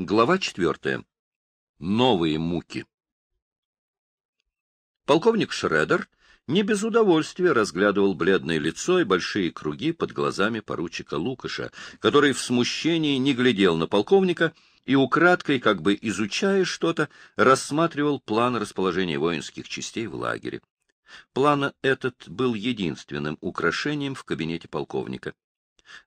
Глава четвертая. Новые муки. Полковник Шредер не без удовольствия разглядывал бледное лицо и большие круги под глазами поручика Лукаша, который в смущении не глядел на полковника и украдкой, как бы изучая что-то, рассматривал план расположения воинских частей в лагере. План этот был единственным украшением в кабинете полковника.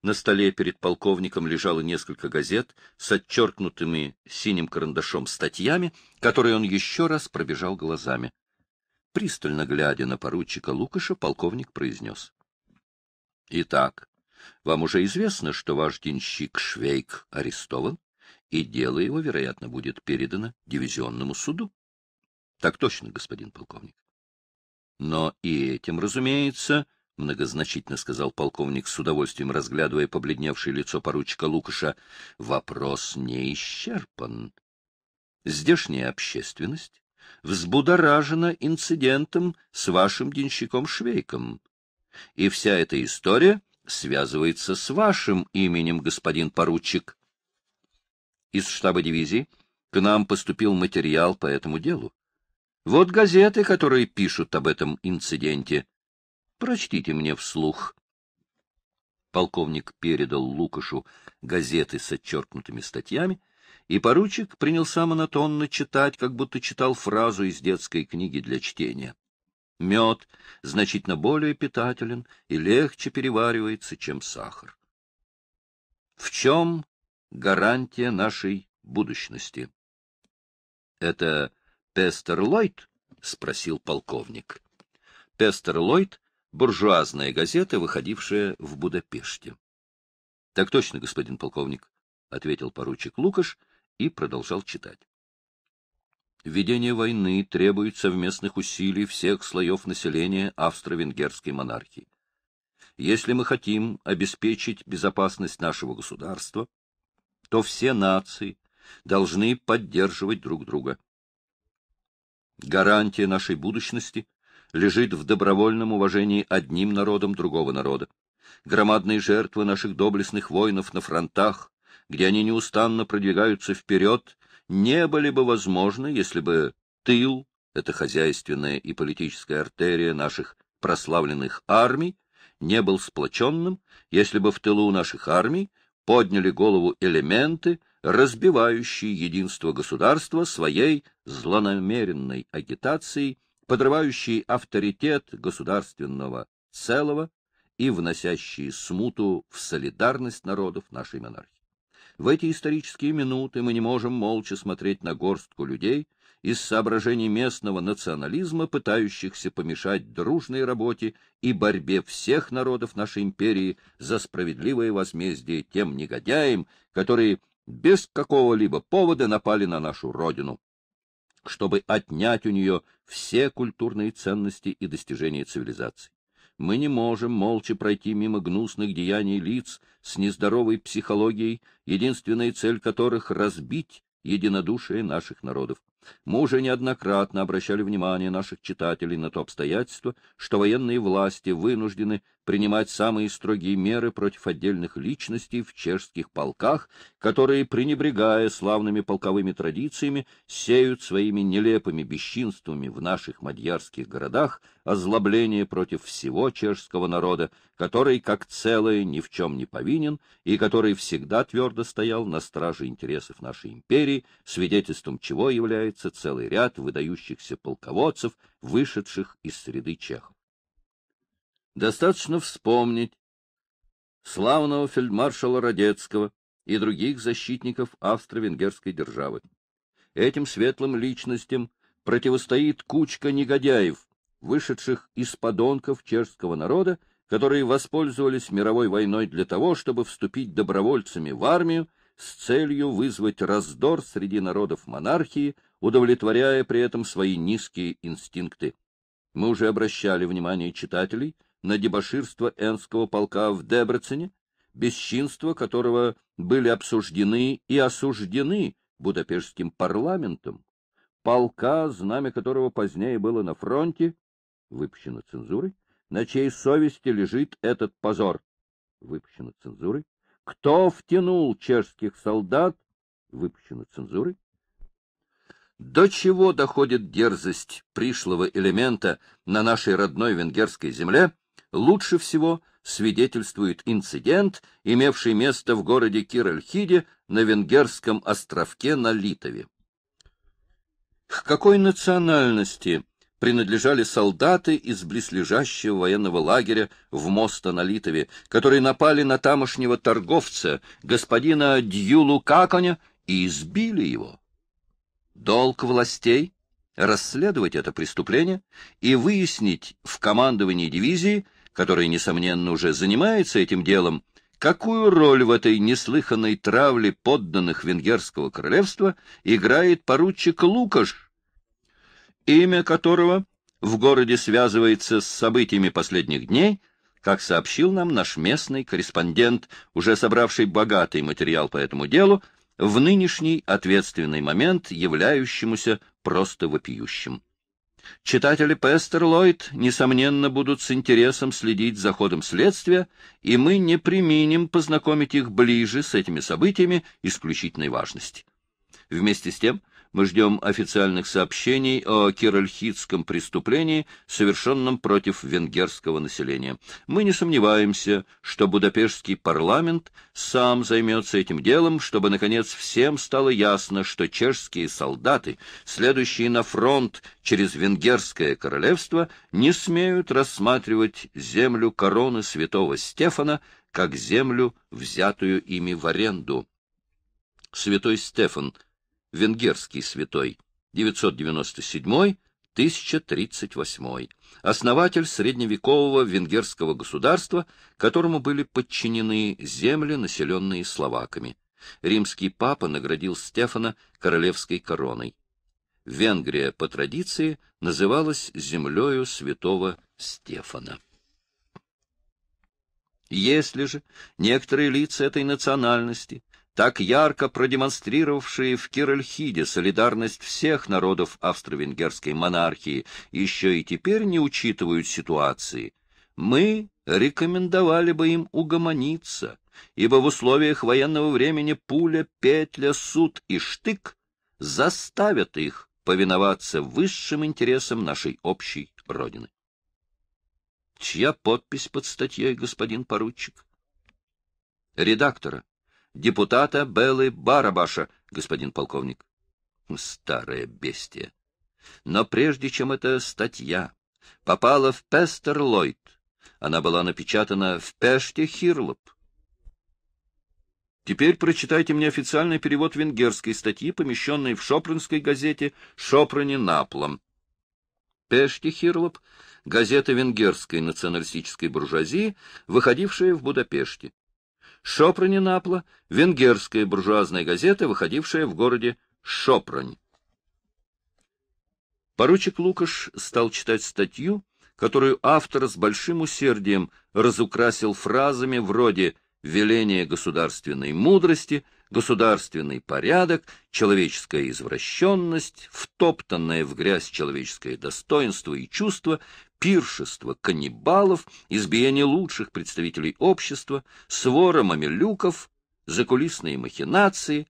На столе перед полковником лежало несколько газет с отчеркнутыми синим карандашом статьями, которые он еще раз пробежал глазами. Пристально глядя на поручика Лукаша, полковник произнес. — Итак, вам уже известно, что ваш денщик Швейк арестован, и дело его, вероятно, будет передано дивизионному суду. — Так точно, господин полковник. Но и этим, разумеется, —— многозначительно сказал полковник, с удовольствием разглядывая побледневшее лицо поручика Лукаша, — вопрос не исчерпан. Здешняя общественность взбудоражена инцидентом с вашим денщиком Швейком. И вся эта история связывается с вашим именем, господин поручик. Из штаба дивизии к нам поступил материал по этому делу. Вот газеты, которые пишут об этом инциденте. Прочтите мне вслух. Полковник передал Лукашу газеты с отчеркнутыми статьями, и поручик принялся монотонно читать, как будто читал фразу из детской книги для чтения. Мед значительно более питателен и легче переваривается, чем сахар. В чем гарантия нашей будущности? — Это Пестер Ллойд? — спросил полковник. Пестер Ллойд буржуазная газета, выходившая в Будапеште. — Так точно, господин полковник, — ответил поручик Лукаш и продолжал читать. Ведение войны требует совместных усилий всех слоев населения австро-венгерской монархии. Если мы хотим обеспечить безопасность нашего государства, то все нации должны поддерживать друг друга. Гарантия нашей будущности лежит в добровольном уважении одним народом другого народа. Громадные жертвы наших доблестных воинов на фронтах, где они неустанно продвигаются вперед, не были бы возможны, если бы тыл, эта хозяйственная и политическая артерия наших прославленных армий, не был сплоченным, если бы в тылу наших армий подняли голову элементы, разбивающие единство государства своей злонамеренной агитацией подрывающий авторитет государственного целого и вносящие смуту в солидарность народов нашей монархии. В эти исторические минуты мы не можем молча смотреть на горстку людей из соображений местного национализма, пытающихся помешать дружной работе и борьбе всех народов нашей империи за справедливое возмездие тем негодяям, которые без какого-либо повода напали на нашу родину чтобы отнять у нее все культурные ценности и достижения цивилизации. Мы не можем молча пройти мимо гнусных деяний лиц с нездоровой психологией, единственная цель которых — разбить единодушие наших народов. Мы уже неоднократно обращали внимание наших читателей на то обстоятельство, что военные власти вынуждены принимать самые строгие меры против отдельных личностей в чешских полках, которые, пренебрегая славными полковыми традициями, сеют своими нелепыми бесчинствами в наших мадьярских городах озлобление против всего чешского народа, который, как целое, ни в чем не повинен и который всегда твердо стоял на страже интересов нашей империи, свидетельством чего является целый ряд выдающихся полководцев, вышедших из среды чехов. Достаточно вспомнить славного фельдмаршала Радецкого и других защитников австро-венгерской державы. Этим светлым личностям противостоит кучка негодяев, вышедших из подонков чешского народа, которые воспользовались мировой войной для того, чтобы вступить добровольцами в армию с целью вызвать раздор среди народов монархии, удовлетворяя при этом свои низкие инстинкты. Мы уже обращали внимание читателей – на дебоширство Энского полка в Дебрецене, бесчинства которого были обсуждены и осуждены Будапештским парламентом, полка, знамя которого позднее было на фронте, выпущено цензурой, на чьей совести лежит этот позор, выпущено цензурой, кто втянул чешских солдат, выпущено цензурой, до чего доходит дерзость пришлого элемента на нашей родной венгерской земле, лучше всего свидетельствует инцидент, имевший место в городе Киральхиде на венгерском островке на Литове. К какой национальности принадлежали солдаты из близлежащего военного лагеря в Моста на Литове, которые напали на тамошнего торговца, господина Дьюлу Каконя, и избили его? Долг властей — расследовать это преступление и выяснить в командовании дивизии — который, несомненно, уже занимается этим делом, какую роль в этой неслыханной травле подданных венгерского королевства играет поручик Лукаш, имя которого в городе связывается с событиями последних дней, как сообщил нам наш местный корреспондент, уже собравший богатый материал по этому делу, в нынешний ответственный момент являющемуся просто вопиющим. Читатели Пестер Ллойд, несомненно, будут с интересом следить за ходом следствия, и мы не применим познакомить их ближе с этими событиями исключительной важности. Вместе с тем, мы ждем официальных сообщений о киральхитском преступлении, совершенном против венгерского населения. Мы не сомневаемся, что Будапештский парламент сам займется этим делом, чтобы, наконец, всем стало ясно, что чешские солдаты, следующие на фронт через венгерское королевство, не смеют рассматривать землю короны святого Стефана как землю, взятую ими в аренду. Святой Стефан — венгерский святой, 997-1038, основатель средневекового венгерского государства, которому были подчинены земли, населенные словаками. Римский папа наградил Стефана королевской короной. Венгрия по традиции называлась землею святого Стефана. Если же некоторые лица этой национальности так ярко продемонстрировавшие в Киральхиде солидарность всех народов австро-венгерской монархии, еще и теперь не учитывают ситуации, мы рекомендовали бы им угомониться, ибо в условиях военного времени пуля, петля, суд и штык заставят их повиноваться высшим интересам нашей общей Родины. Чья подпись под статьей, господин поручик? Редактора депутата Беллы Барабаша, господин полковник. Старое бестие. Но прежде чем эта статья попала в Пестерлойд, она была напечатана в Пеште Хирлоп. Теперь прочитайте мне официальный перевод венгерской статьи, помещенной в шопринской газете «Шопрани наплом». Пеште Хирлоп — газета венгерской националистической буржуазии, выходившая в Будапеште напла венгерская буржуазная газета, выходившая в городе Шопронь. Поручик Лукаш стал читать статью, которую автор с большим усердием разукрасил фразами вроде «веление государственной мудрости», «государственный порядок», «человеческая извращенность», «втоптанное в грязь человеческое достоинство и чувство», пиршество каннибалов, избиение лучших представителей общества, свора мамилюков, закулисные махинации.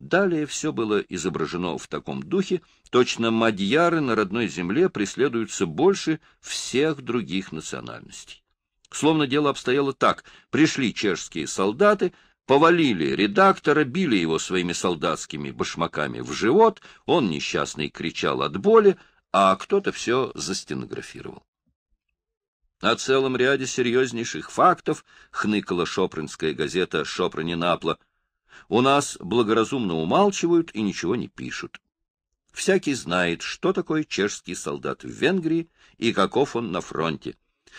Далее все было изображено в таком духе, точно мадьяры на родной земле преследуются больше всех других национальностей. Словно дело обстояло так. Пришли чешские солдаты, повалили редактора, били его своими солдатскими башмаками в живот, он несчастный кричал от боли, а кто-то все застенографировал. О целом ряде серьезнейших фактов хныкала шопринская газета «Шопрани Напла». У нас благоразумно умалчивают и ничего не пишут. Всякий знает, что такое чешский солдат в Венгрии и каков он на фронте.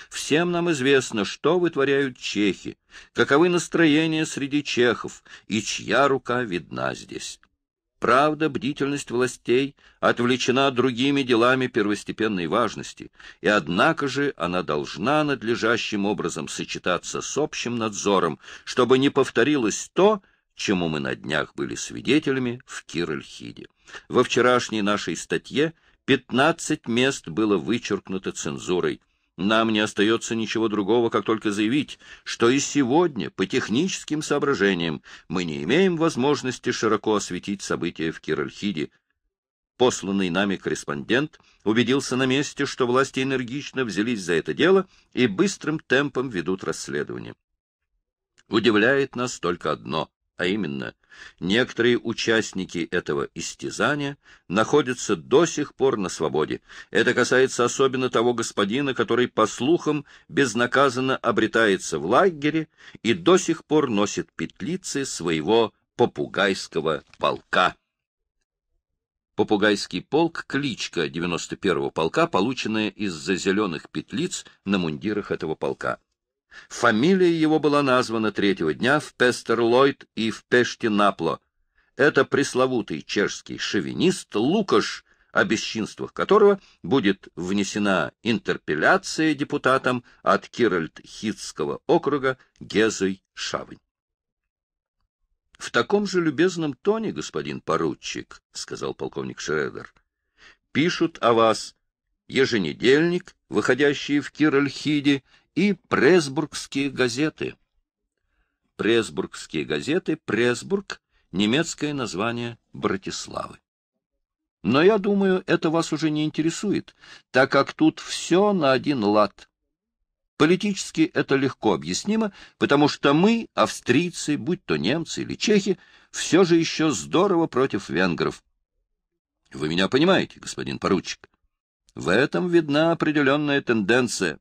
Всем нам известно, что вытворяют чехи, каковы настроения среди чехов и чья рука видна здесь. Правда, бдительность властей отвлечена другими делами первостепенной важности, и однако же она должна надлежащим образом сочетаться с общим надзором, чтобы не повторилось то, чему мы на днях были свидетелями в Киральхиде. Во вчерашней нашей статье 15 мест было вычеркнуто цензурой, нам не остается ничего другого, как только заявить, что и сегодня, по техническим соображениям, мы не имеем возможности широко осветить события в Киральхиде. Посланный нами корреспондент убедился на месте, что власти энергично взялись за это дело и быстрым темпом ведут расследование. Удивляет нас только одно а именно, некоторые участники этого истязания находятся до сих пор на свободе. Это касается особенно того господина, который, по слухам, безнаказанно обретается в лагере и до сих пор носит петлицы своего попугайского полка. Попугайский полк — кличка 91-го полка, полученная из-за зеленых петлиц на мундирах этого полка. Фамилия его была названа третьего дня в Пестерлойд и в Пештинапло. Это пресловутый чешский шовинист Лукаш, о бесчинствах которого будет внесена интерпеляция депутатам от Киральд-Хитского округа Гезой Шавань. — В таком же любезном тоне, господин поручик, — сказал полковник Шредер, — пишут о вас еженедельник, выходящий в Киральхиде, и пресбургские газеты. Пресбургские газеты, Пресбург — немецкое название Братиславы. Но я думаю, это вас уже не интересует, так как тут все на один лад. Политически это легко объяснимо, потому что мы, австрийцы, будь то немцы или чехи, все же еще здорово против венгров. Вы меня понимаете, господин поручик? В этом видна определенная тенденция.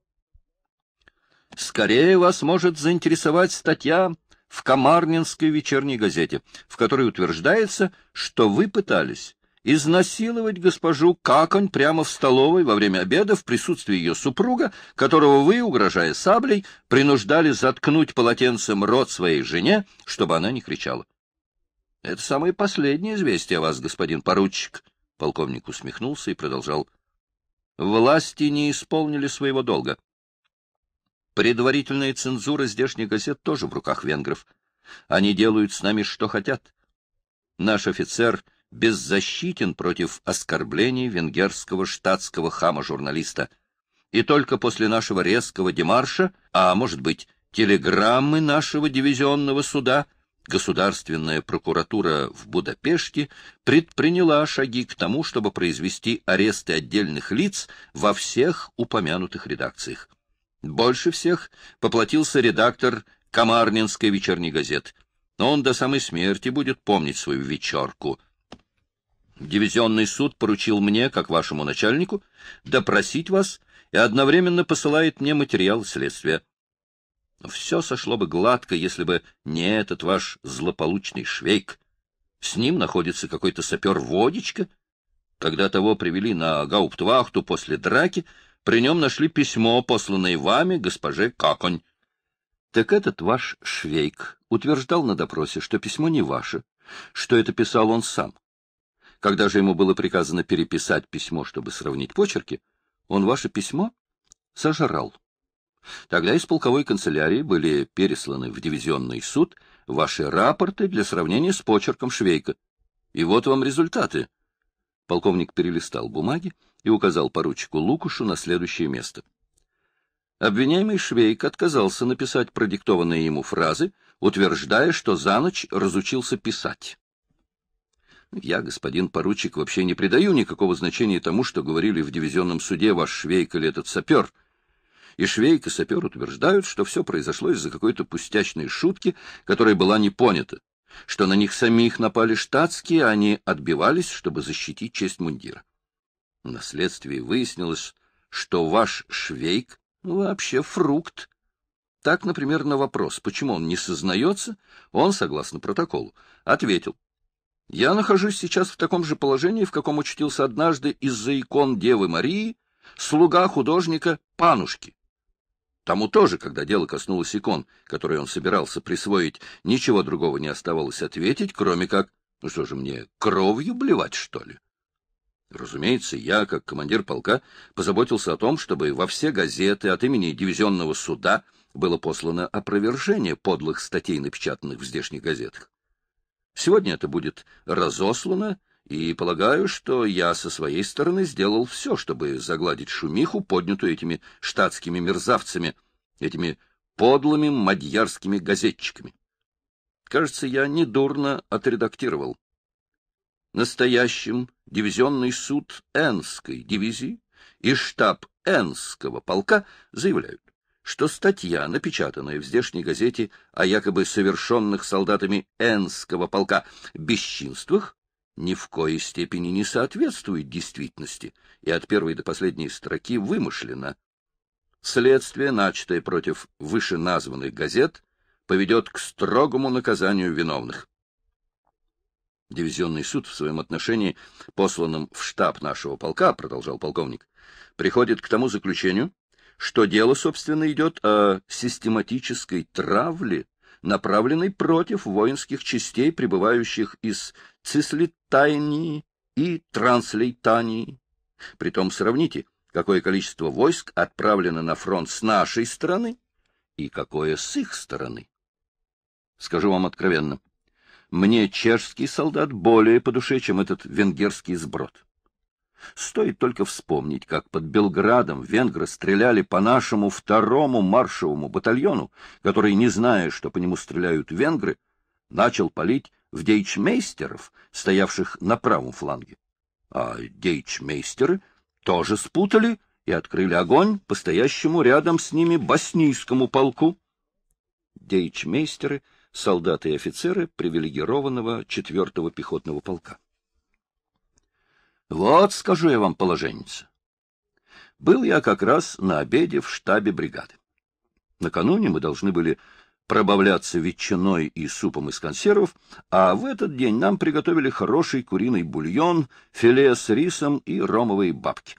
Скорее вас может заинтересовать статья в Комарнинской вечерней газете, в которой утверждается, что вы пытались изнасиловать госпожу Каконь прямо в столовой во время обеда в присутствии ее супруга, которого вы, угрожая саблей, принуждали заткнуть полотенцем рот своей жене, чтобы она не кричала. — Это самое последнее известие о вас, господин поручик, — полковник усмехнулся и продолжал. — Власти не исполнили своего долга. Предварительная цензура здешних газет тоже в руках венгров. Они делают с нами что хотят. Наш офицер беззащитен против оскорблений венгерского штатского хама-журналиста. И только после нашего резкого демарша, а может быть, телеграммы нашего дивизионного суда, государственная прокуратура в Будапеште предприняла шаги к тому, чтобы произвести аресты отдельных лиц во всех упомянутых редакциях. Больше всех поплатился редактор Комарнинской вечерней газеты. Но он до самой смерти будет помнить свою вечерку. Дивизионный суд поручил мне, как вашему начальнику, допросить вас и одновременно посылает мне материал следствия. Все сошло бы гладко, если бы не этот ваш злополучный швейк. С ним находится какой-то сапер-водичка. Когда того привели на гауптвахту после драки, при нем нашли письмо, посланное вами, госпоже Каконь. Так этот ваш Швейк утверждал на допросе, что письмо не ваше, что это писал он сам. Когда же ему было приказано переписать письмо, чтобы сравнить почерки, он ваше письмо сожрал. Тогда из полковой канцелярии были пересланы в дивизионный суд ваши рапорты для сравнения с почерком Швейка. И вот вам результаты. Полковник перелистал бумаги и указал поручику Лукушу на следующее место. Обвиняемый Швейк отказался написать продиктованные ему фразы, утверждая, что за ночь разучился писать. Я, господин поручик, вообще не придаю никакого значения тому, что говорили в дивизионном суде ваш Швейк или этот сапер. И Швейк и сапер утверждают, что все произошло из-за какой-то пустячной шутки, которая была не понята, что на них самих напали штатские, а они отбивались, чтобы защитить честь мундира. На выяснилось, что ваш швейк вообще фрукт. Так, например, на вопрос, почему он не сознается, он, согласно протоколу, ответил. «Я нахожусь сейчас в таком же положении, в каком учтился однажды из-за икон Девы Марии, слуга художника Панушки. Тому тоже, когда дело коснулось икон, которые он собирался присвоить, ничего другого не оставалось ответить, кроме как, ну что же мне, кровью блевать, что ли?» Разумеется, я, как командир полка, позаботился о том, чтобы во все газеты от имени дивизионного суда было послано опровержение подлых статей, напечатанных в здешних газетах. Сегодня это будет разослано, и полагаю, что я со своей стороны сделал все, чтобы загладить шумиху, поднятую этими штатскими мерзавцами, этими подлыми мадьярскими газетчиками. Кажется, я недурно отредактировал Настоящим дивизионный суд Энской дивизии и штаб Энского полка заявляют, что статья, напечатанная в здешней газете о якобы совершенных солдатами Энского полка бесчинствах, ни в коей степени не соответствует действительности и от первой до последней строки вымышлена. Следствие, начатое против вышеназванных газет, поведет к строгому наказанию виновных. Дивизионный суд в своем отношении, посланном в штаб нашего полка, продолжал полковник, приходит к тому заключению, что дело, собственно, идет о систематической травле, направленной против воинских частей, прибывающих из Цислитайнии и Транслейтании. Притом сравните, какое количество войск отправлено на фронт с нашей стороны и какое с их стороны. Скажу вам откровенно, мне чешский солдат более по душе, чем этот венгерский сброд. Стоит только вспомнить, как под Белградом венгры стреляли по нашему второму маршевому батальону, который, не зная, что по нему стреляют венгры, начал палить в дейчмейстеров, стоявших на правом фланге. А дейчмейстеры тоже спутали и открыли огонь по стоящему рядом с ними боснийскому полку. Дейчмейстеры — солдаты и офицеры привилегированного 4-го пехотного полка. Вот, скажу я вам, положенница. Был я как раз на обеде в штабе бригады. Накануне мы должны были пробавляться ветчиной и супом из консервов, а в этот день нам приготовили хороший куриный бульон, филе с рисом и ромовые бабки.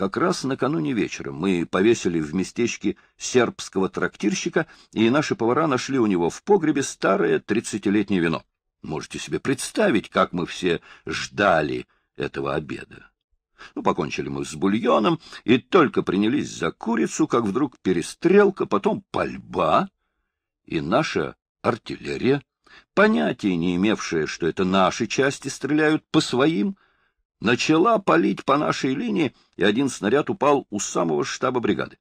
Как раз накануне вечера мы повесили в местечке сербского трактирщика, и наши повара нашли у него в погребе старое тридцатилетнее вино. Можете себе представить, как мы все ждали этого обеда. Ну, покончили мы с бульоном, и только принялись за курицу, как вдруг перестрелка, потом пальба, и наша артиллерия, понятия не имевшая, что это наши части стреляют по своим, — начала палить по нашей линии, и один снаряд упал у самого штаба бригады.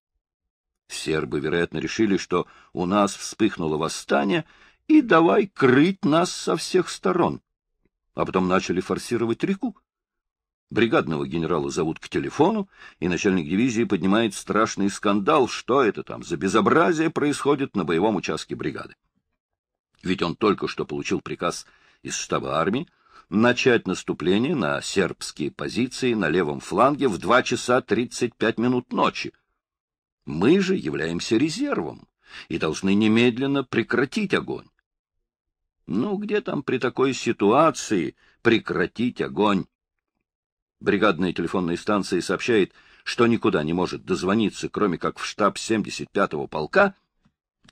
Сербы, вероятно, решили, что у нас вспыхнуло восстание, и давай крыть нас со всех сторон. А потом начали форсировать реку. Бригадного генерала зовут к телефону, и начальник дивизии поднимает страшный скандал, что это там за безобразие происходит на боевом участке бригады. Ведь он только что получил приказ из штаба армии начать наступление на сербские позиции на левом фланге в 2 часа 35 минут ночи. Мы же являемся резервом и должны немедленно прекратить огонь. Ну, где там при такой ситуации прекратить огонь? Бригадная телефонная станция сообщает, что никуда не может дозвониться, кроме как в штаб 75-го полка —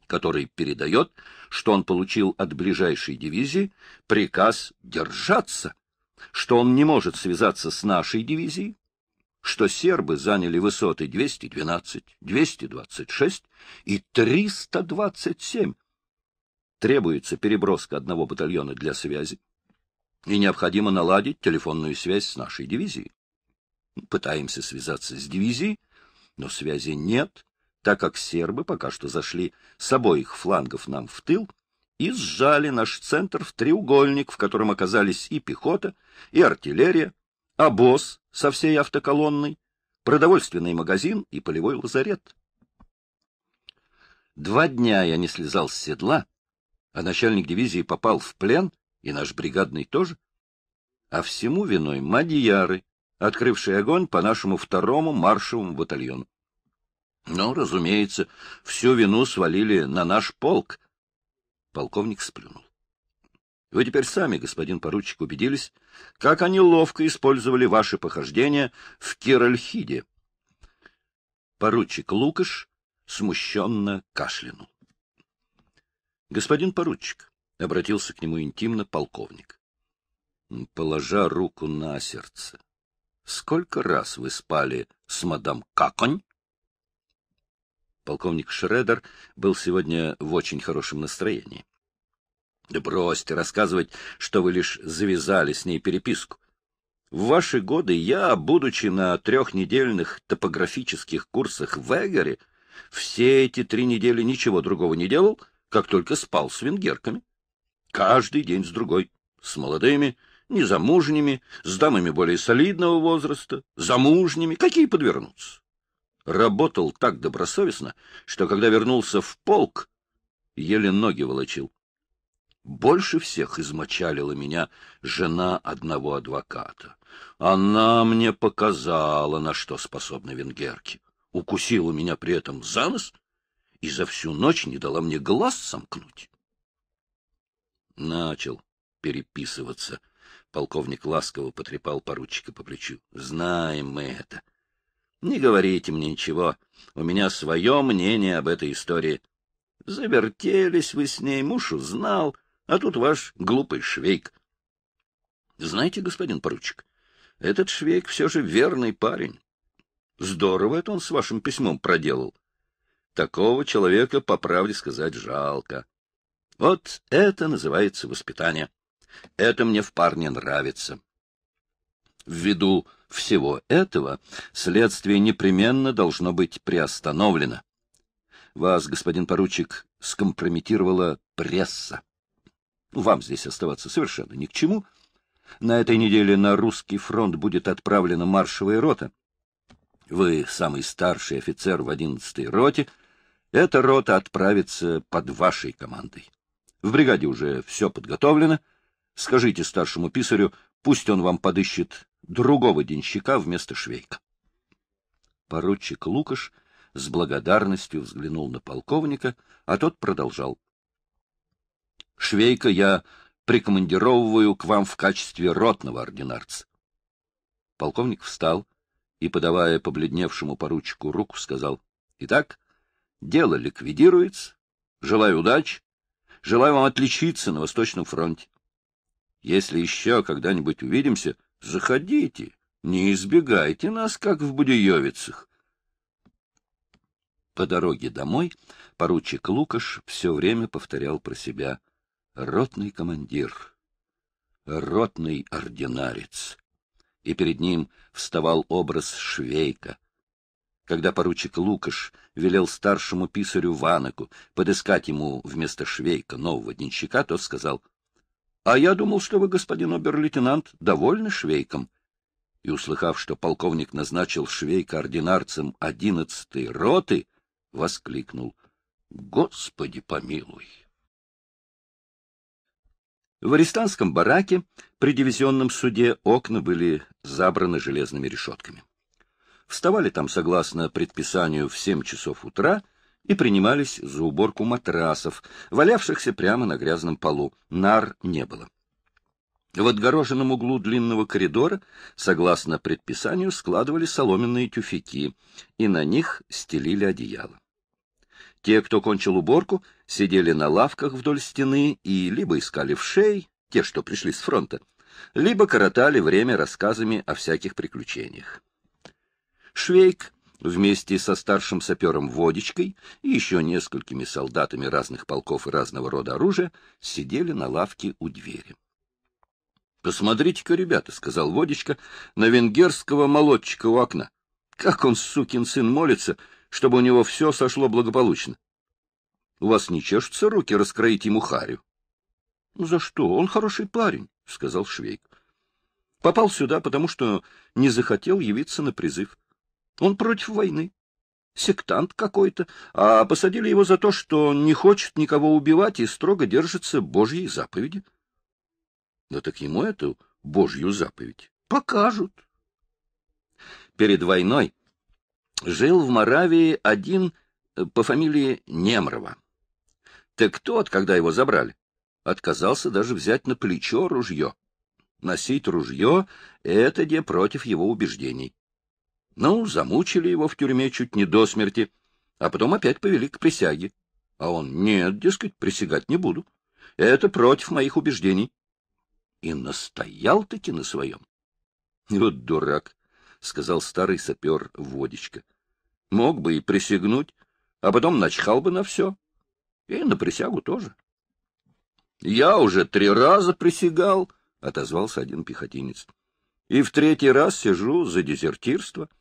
который передает, что он получил от ближайшей дивизии приказ держаться, что он не может связаться с нашей дивизией, что сербы заняли высоты 212, 226 и 327. Требуется переброска одного батальона для связи, и необходимо наладить телефонную связь с нашей дивизией. Пытаемся связаться с дивизией, но связи нет, так как сербы пока что зашли с обоих флангов нам в тыл и сжали наш центр в треугольник, в котором оказались и пехота, и артиллерия, обоз со всей автоколонной, продовольственный магазин и полевой лазарет. Два дня я не слезал с седла, а начальник дивизии попал в плен, и наш бригадный тоже. А всему виной мадьяры, открывшие огонь по нашему второму маршевому батальону. Но, разумеется, всю вину свалили на наш полк. Полковник сплюнул. Вы теперь сами, господин поручик, убедились, как они ловко использовали ваши похождения в Киральхиде. Поручик Лукаш смущенно кашлянул. — Господин поручик, — обратился к нему интимно полковник, — положа руку на сердце, — сколько раз вы спали с мадам Каконь Полковник Шредер был сегодня в очень хорошем настроении. — Да бросьте рассказывать, что вы лишь завязали с ней переписку. В ваши годы я, будучи на трехнедельных топографических курсах в Эгере, все эти три недели ничего другого не делал, как только спал с венгерками. Каждый день с другой, с молодыми, незамужними, с дамами более солидного возраста, замужними, какие подвернутся работал так добросовестно, что, когда вернулся в полк, еле ноги волочил. Больше всех измочалила меня жена одного адвоката. Она мне показала, на что способны венгерки. Укусила меня при этом за нос и за всю ночь не дала мне глаз сомкнуть. Начал переписываться. Полковник ласково потрепал поручика по плечу. — Знаем мы это. — не говорите мне ничего. У меня свое мнение об этой истории. Завертелись вы с ней, муж узнал, а тут ваш глупый швейк. Знаете, господин поручик, этот швейк все же верный парень. Здорово это он с вашим письмом проделал. Такого человека, по правде сказать, жалко. Вот это называется воспитание. Это мне в парне нравится. Ввиду всего этого следствие непременно должно быть приостановлено. Вас, господин поручик, скомпрометировала пресса. Вам здесь оставаться совершенно ни к чему. На этой неделе на русский фронт будет отправлена маршевая рота. Вы самый старший офицер в одиннадцатой роте. Эта рота отправится под вашей командой. В бригаде уже все подготовлено. Скажите старшему писарю, пусть он вам подыщет другого денщика вместо швейка. Поручик Лукаш с благодарностью взглянул на полковника, а тот продолжал. — Швейка я прикомандировываю к вам в качестве ротного ординарца. Полковник встал и, подавая побледневшему поручику руку, сказал, — Итак, дело ликвидируется. Желаю удачи. Желаю вам отличиться на Восточном фронте. Если еще когда-нибудь увидимся, — Заходите, не избегайте нас, как в Будеевицах. По дороге домой поручик Лукаш все время повторял про себя «ротный командир», «ротный ординарец», и перед ним вставал образ швейка — когда поручик Лукаш велел старшему писарю Ванаку подыскать ему вместо швейка нового денщика, тот сказал, а я думал, что вы, господин обер-лейтенант, довольны Швейком. И, услыхав, что полковник назначил Швейка ординарцем одиннадцатой роты, воскликнул. — Господи помилуй! В арестантском бараке при дивизионном суде окна были забраны железными решетками. Вставали там, согласно предписанию, в семь часов утра — и принимались за уборку матрасов, валявшихся прямо на грязном полу. Нар не было. В отгороженном углу длинного коридора, согласно предписанию, складывали соломенные тюфяки, и на них стелили одеяло. Те, кто кончил уборку, сидели на лавках вдоль стены и либо искали вшей, те, что пришли с фронта, либо коротали время рассказами о всяких приключениях. Швейк вместе со старшим сапером Водичкой и еще несколькими солдатами разных полков и разного рода оружия сидели на лавке у двери. «Посмотрите-ка, ребята», — сказал Водичка, — «на венгерского молодчика у окна. Как он, сукин сын, молится, чтобы у него все сошло благополучно. У вас не чешутся руки раскроить ему харю?» ну, за что? Он хороший парень», — сказал Швейк. «Попал сюда, потому что не захотел явиться на призыв. Он против войны. Сектант какой-то. А посадили его за то, что не хочет никого убивать и строго держится Божьей заповеди. Да ну так ему эту Божью заповедь покажут. Перед войной жил в Моравии один э, по фамилии Немрова. Так тот, когда его забрали, отказался даже взять на плечо ружье. Носить ружье — это где против его убеждений. Ну, замучили его в тюрьме чуть не до смерти, а потом опять повели к присяге. А он, нет, дескать, присягать не буду. Это против моих убеждений. И настоял-таки на своем. «Ну, вот дурак, — сказал старый сапер Водичка. Мог бы и присягнуть, а потом начхал бы на все. И на присягу тоже. — Я уже три раза присягал, — отозвался один пехотинец. — И в третий раз сижу за дезертирство. —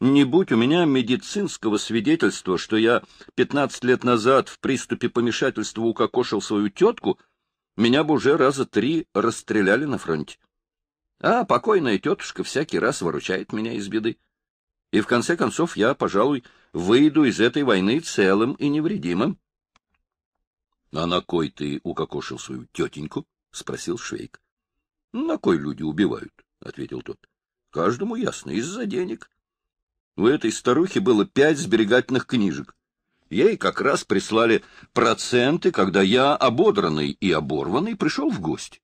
не будь у меня медицинского свидетельства, что я пятнадцать лет назад в приступе помешательства укокошил свою тетку, меня бы уже раза три расстреляли на фронте. А покойная тетушка всякий раз выручает меня из беды. И в конце концов я, пожалуй, выйду из этой войны целым и невредимым. — А на кой ты укокошил свою тетеньку? — спросил Швейк. — На кой люди убивают? — ответил тот. — Каждому ясно, из-за денег. У этой старухи было пять сберегательных книжек. Ей как раз прислали проценты, когда я, ободранный и оборванный, пришел в гости.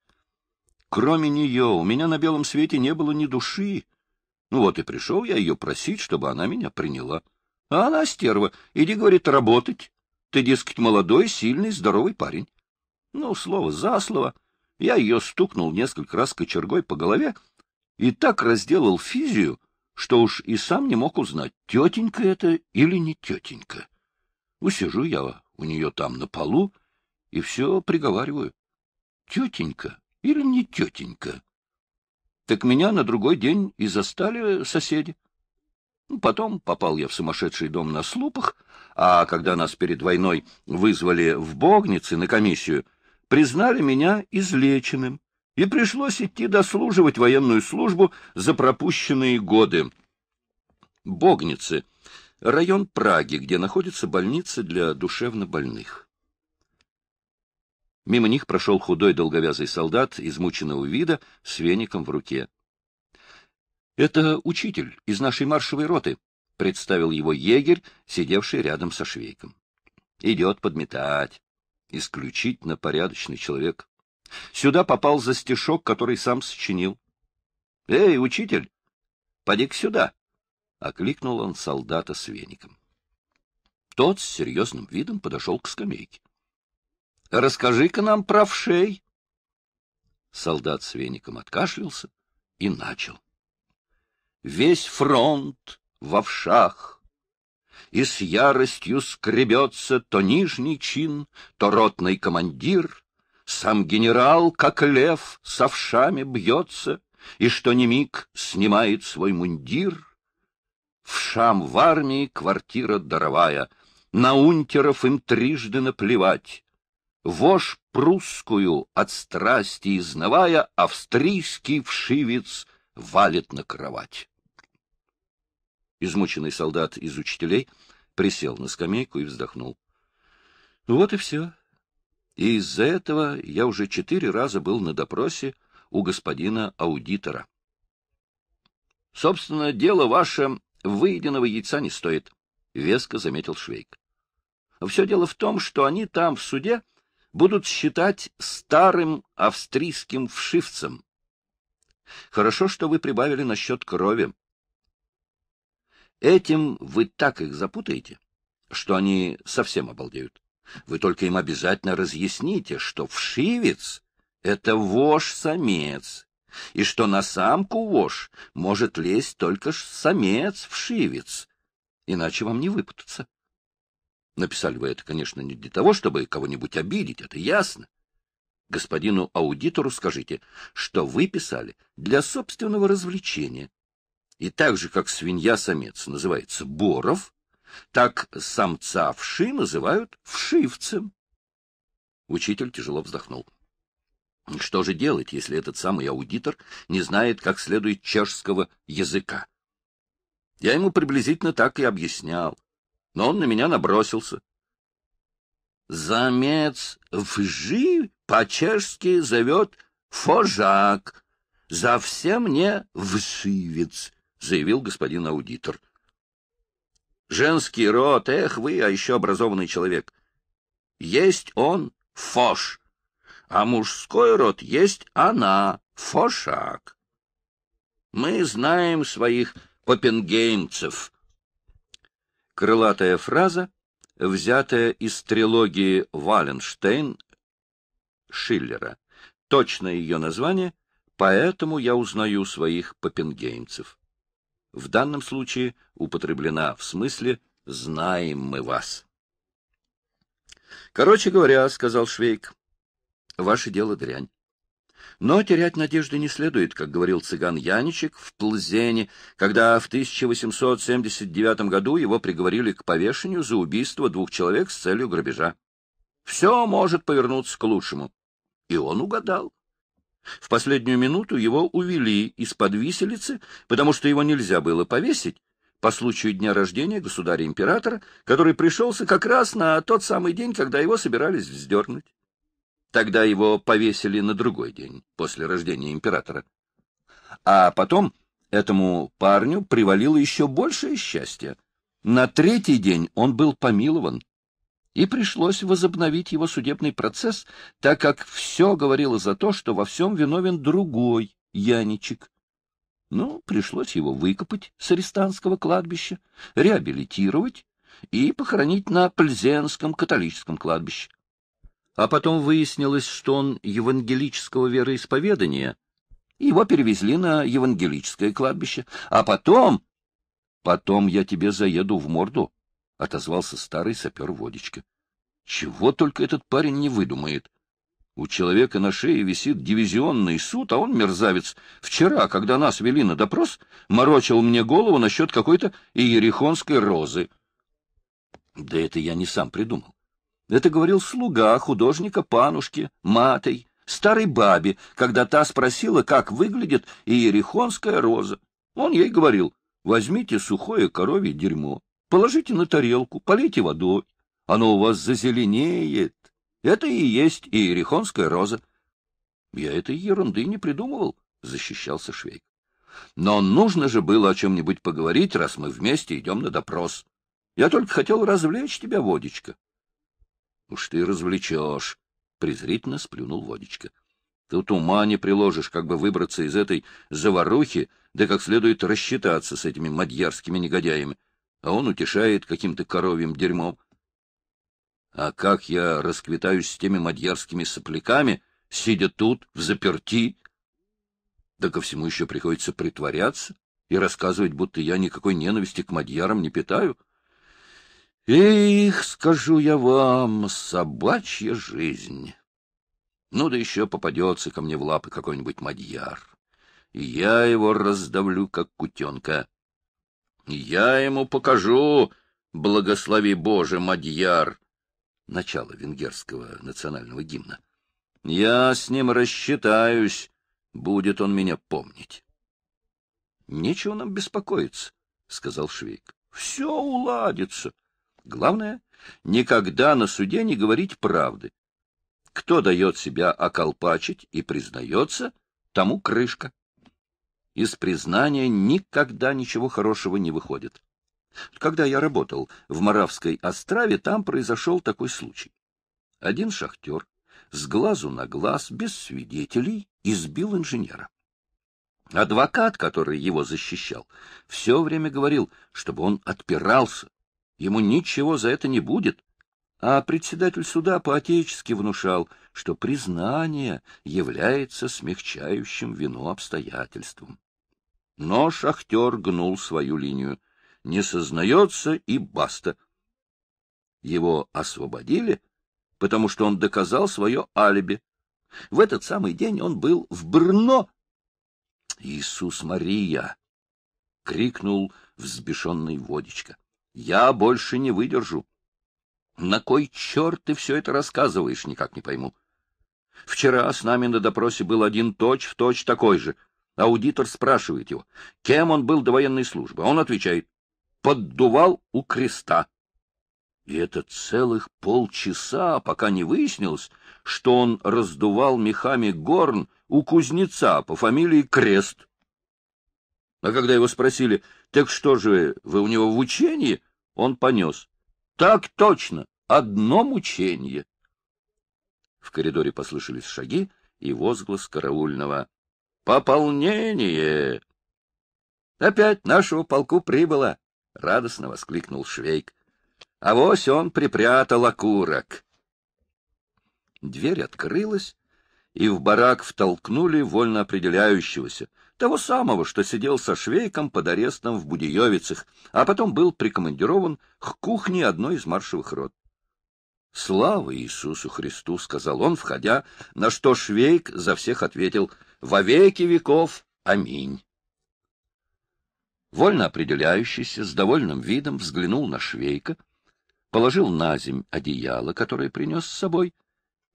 Кроме нее у меня на белом свете не было ни души. Ну вот и пришел я ее просить, чтобы она меня приняла. А она, стерва, иди, говорит, работать. Ты, дескать, молодой, сильный, здоровый парень. Ну, слово за слово. Я ее стукнул несколько раз кочергой по голове и так разделал физию, что уж и сам не мог узнать, тетенька это или не тетенька. Усижу я у нее там на полу и все приговариваю. Тетенька или не тетенька? Так меня на другой день и застали соседи. Ну, потом попал я в сумасшедший дом на Слупах, а когда нас перед войной вызвали в Богницы на комиссию, признали меня излеченным и пришлось идти дослуживать военную службу за пропущенные годы. Богницы — район Праги, где находится больница для душевнобольных. Мимо них прошел худой долговязый солдат, измученного вида, с веником в руке. — Это учитель из нашей маршевой роты, — представил его егерь, сидевший рядом со швейком. — Идет подметать. Исключительно порядочный человек. Сюда попал за стишок, который сам сочинил. — Эй, учитель, поди-ка сюда! — окликнул он солдата с веником. Тот с серьезным видом подошел к скамейке. — Расскажи-ка нам про вшей! Солдат с веником откашлялся и начал. — Весь фронт во вшах! И с яростью скребется то нижний чин, то ротный командир — сам генерал, как лев, с овшами бьется, и что не миг снимает свой мундир. В шам в армии квартира даровая, на унтеров им трижды наплевать. Вож прусскую от страсти изнавая, австрийский вшивец валит на кровать. Измученный солдат из учителей присел на скамейку и вздохнул. — Вот и все, и из-за этого я уже четыре раза был на допросе у господина аудитора. Собственно, дело ваше выеденного яйца не стоит, — веско заметил Швейк. Все дело в том, что они там в суде будут считать старым австрийским вшивцем. Хорошо, что вы прибавили насчет крови. Этим вы так их запутаете, что они совсем обалдеют. Вы только им обязательно разъясните, что вшивец — это вож-самец, и что на самку вож может лезть только ж самец-вшивец, иначе вам не выпутаться. Написали вы это, конечно, не для того, чтобы кого-нибудь обидеть, это ясно. Господину аудитору скажите, что вы писали для собственного развлечения. И так же, как свинья-самец называется Боров, так самца вши называют вшивцем. Учитель тяжело вздохнул. Что же делать, если этот самый аудитор не знает как следует чешского языка? Я ему приблизительно так и объяснял, но он на меня набросился. Замец вжи по-чешски зовет фожак, за все мне вшивец, заявил господин аудитор. Женский род, эх вы, а еще образованный человек. Есть он фош, а мужской род есть она, фошак. Мы знаем своих попенгеймцев. Крылатая фраза, взятая из трилогии Валенштейн Шиллера. Точное ее название, поэтому я узнаю своих попенгеймцев в данном случае употреблена в смысле «знаем мы вас». «Короче говоря», — сказал Швейк, — «ваше дело дрянь. Но терять надежды не следует, как говорил цыган Яничек в Плзене, когда в 1879 году его приговорили к повешению за убийство двух человек с целью грабежа. Все может повернуться к лучшему. И он угадал. В последнюю минуту его увели из-под виселицы, потому что его нельзя было повесить по случаю дня рождения государя-императора, который пришелся как раз на тот самый день, когда его собирались вздернуть. Тогда его повесили на другой день, после рождения императора. А потом этому парню привалило еще большее счастье. На третий день он был помилован и пришлось возобновить его судебный процесс, так как все говорило за то, что во всем виновен другой Яничек. Ну, пришлось его выкопать с арестантского кладбища, реабилитировать и похоронить на Пльзенском католическом кладбище. А потом выяснилось, что он евангелического вероисповедания, его перевезли на евангелическое кладбище. А потом... Потом я тебе заеду в морду. — отозвался старый сапер Водичка. — Чего только этот парень не выдумает. У человека на шее висит дивизионный суд, а он мерзавец. Вчера, когда нас вели на допрос, морочил мне голову насчет какой-то иерихонской розы. Да это я не сам придумал. Это говорил слуга художника Панушки, Матой, старой бабе, когда та спросила, как выглядит иерихонская роза. Он ей говорил, возьмите сухое коровье дерьмо, Положите на тарелку, полейте водой. Оно у вас зазеленеет. Это и есть иерихонская роза. Я этой ерунды не придумывал, — защищался Швейк. Но нужно же было о чем-нибудь поговорить, раз мы вместе идем на допрос. Я только хотел развлечь тебя, Водичка. — Уж ты развлечешь, — презрительно сплюнул Водичка. — Тут ума не приложишь, как бы выбраться из этой заварухи, да как следует рассчитаться с этими мадьярскими негодяями а он утешает каким-то коровьим дерьмом. А как я расквитаюсь с теми мадьярскими сопляками, сидя тут, в заперти? Да ко всему еще приходится притворяться и рассказывать, будто я никакой ненависти к мадьярам не питаю. Их, скажу я вам, собачья жизнь. Ну да еще попадется ко мне в лапы какой-нибудь мадьяр, и я его раздавлю, как кутенка. Я ему покажу, благослови Боже, мадьяр. Начало венгерского национального гимна. Я с ним рассчитаюсь, будет он меня помнить. — Нечего нам беспокоиться, — сказал Швейк. — Все уладится. Главное, никогда на суде не говорить правды. Кто дает себя околпачить и признается, тому крышка. Из признания никогда ничего хорошего не выходит. Когда я работал в Моравской острове, там произошел такой случай. Один шахтер с глазу на глаз, без свидетелей, избил инженера. Адвокат, который его защищал, все время говорил, чтобы он отпирался. Ему ничего за это не будет. А председатель суда по-отечески внушал, что признание является смягчающим вину обстоятельством. Но шахтер гнул свою линию. Не сознается и баста. Его освободили, потому что он доказал свое алиби. В этот самый день он был в Брно. — Иисус Мария! — крикнул взбешенный водичка. — Я больше не выдержу. На кой черт ты все это рассказываешь, никак не пойму. Вчера с нами на допросе был один точь-в-точь точь такой же — Аудитор спрашивает его, кем он был до военной службы. Он отвечает, поддувал у креста. И это целых полчаса, пока не выяснилось, что он раздувал мехами горн у кузнеца по фамилии Крест. А когда его спросили, так что же вы у него в учении, он понес. Так точно, одно мучение. В коридоре послышались шаги и возглас караульного. Пополнение! Опять нашего полку прибыло! — радостно воскликнул Швейк. А — Авось он припрятал окурок. Дверь открылась, и в барак втолкнули вольно определяющегося, того самого, что сидел со Швейком под арестом в Будиевицах, а потом был прикомандирован к кухне одной из маршевых рот. «Слава Иисусу Христу!» — сказал он, входя, на что Швейк за всех ответил — во веки веков. Аминь. Вольно определяющийся, с довольным видом взглянул на швейка, положил на земь одеяло, которое принес с собой,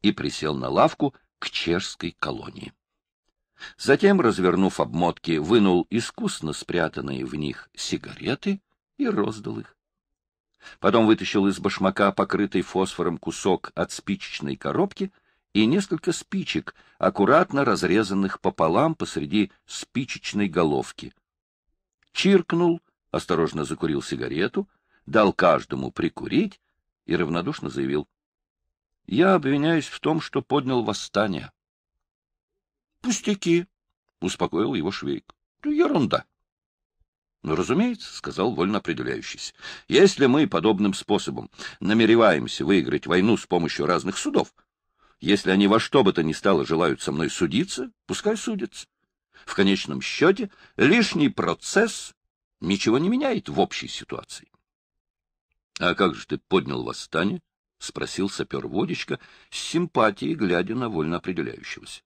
и присел на лавку к чешской колонии. Затем, развернув обмотки, вынул искусно спрятанные в них сигареты и роздал их. Потом вытащил из башмака покрытый фосфором кусок от спичечной коробки — и несколько спичек, аккуратно разрезанных пополам посреди спичечной головки. Чиркнул, осторожно закурил сигарету, дал каждому прикурить и равнодушно заявил. — Я обвиняюсь в том, что поднял восстание. — Пустяки, — успокоил его Швейк. — Ерунда. — Ну, разумеется, — сказал вольно определяющийся. — Если мы подобным способом намереваемся выиграть войну с помощью разных судов, если они во что бы то ни стало желают со мной судиться, пускай судятся. В конечном счете, лишний процесс ничего не меняет в общей ситуации. — А как же ты поднял восстание? — спросил сапер Водичка, с симпатией глядя на вольно определяющегося.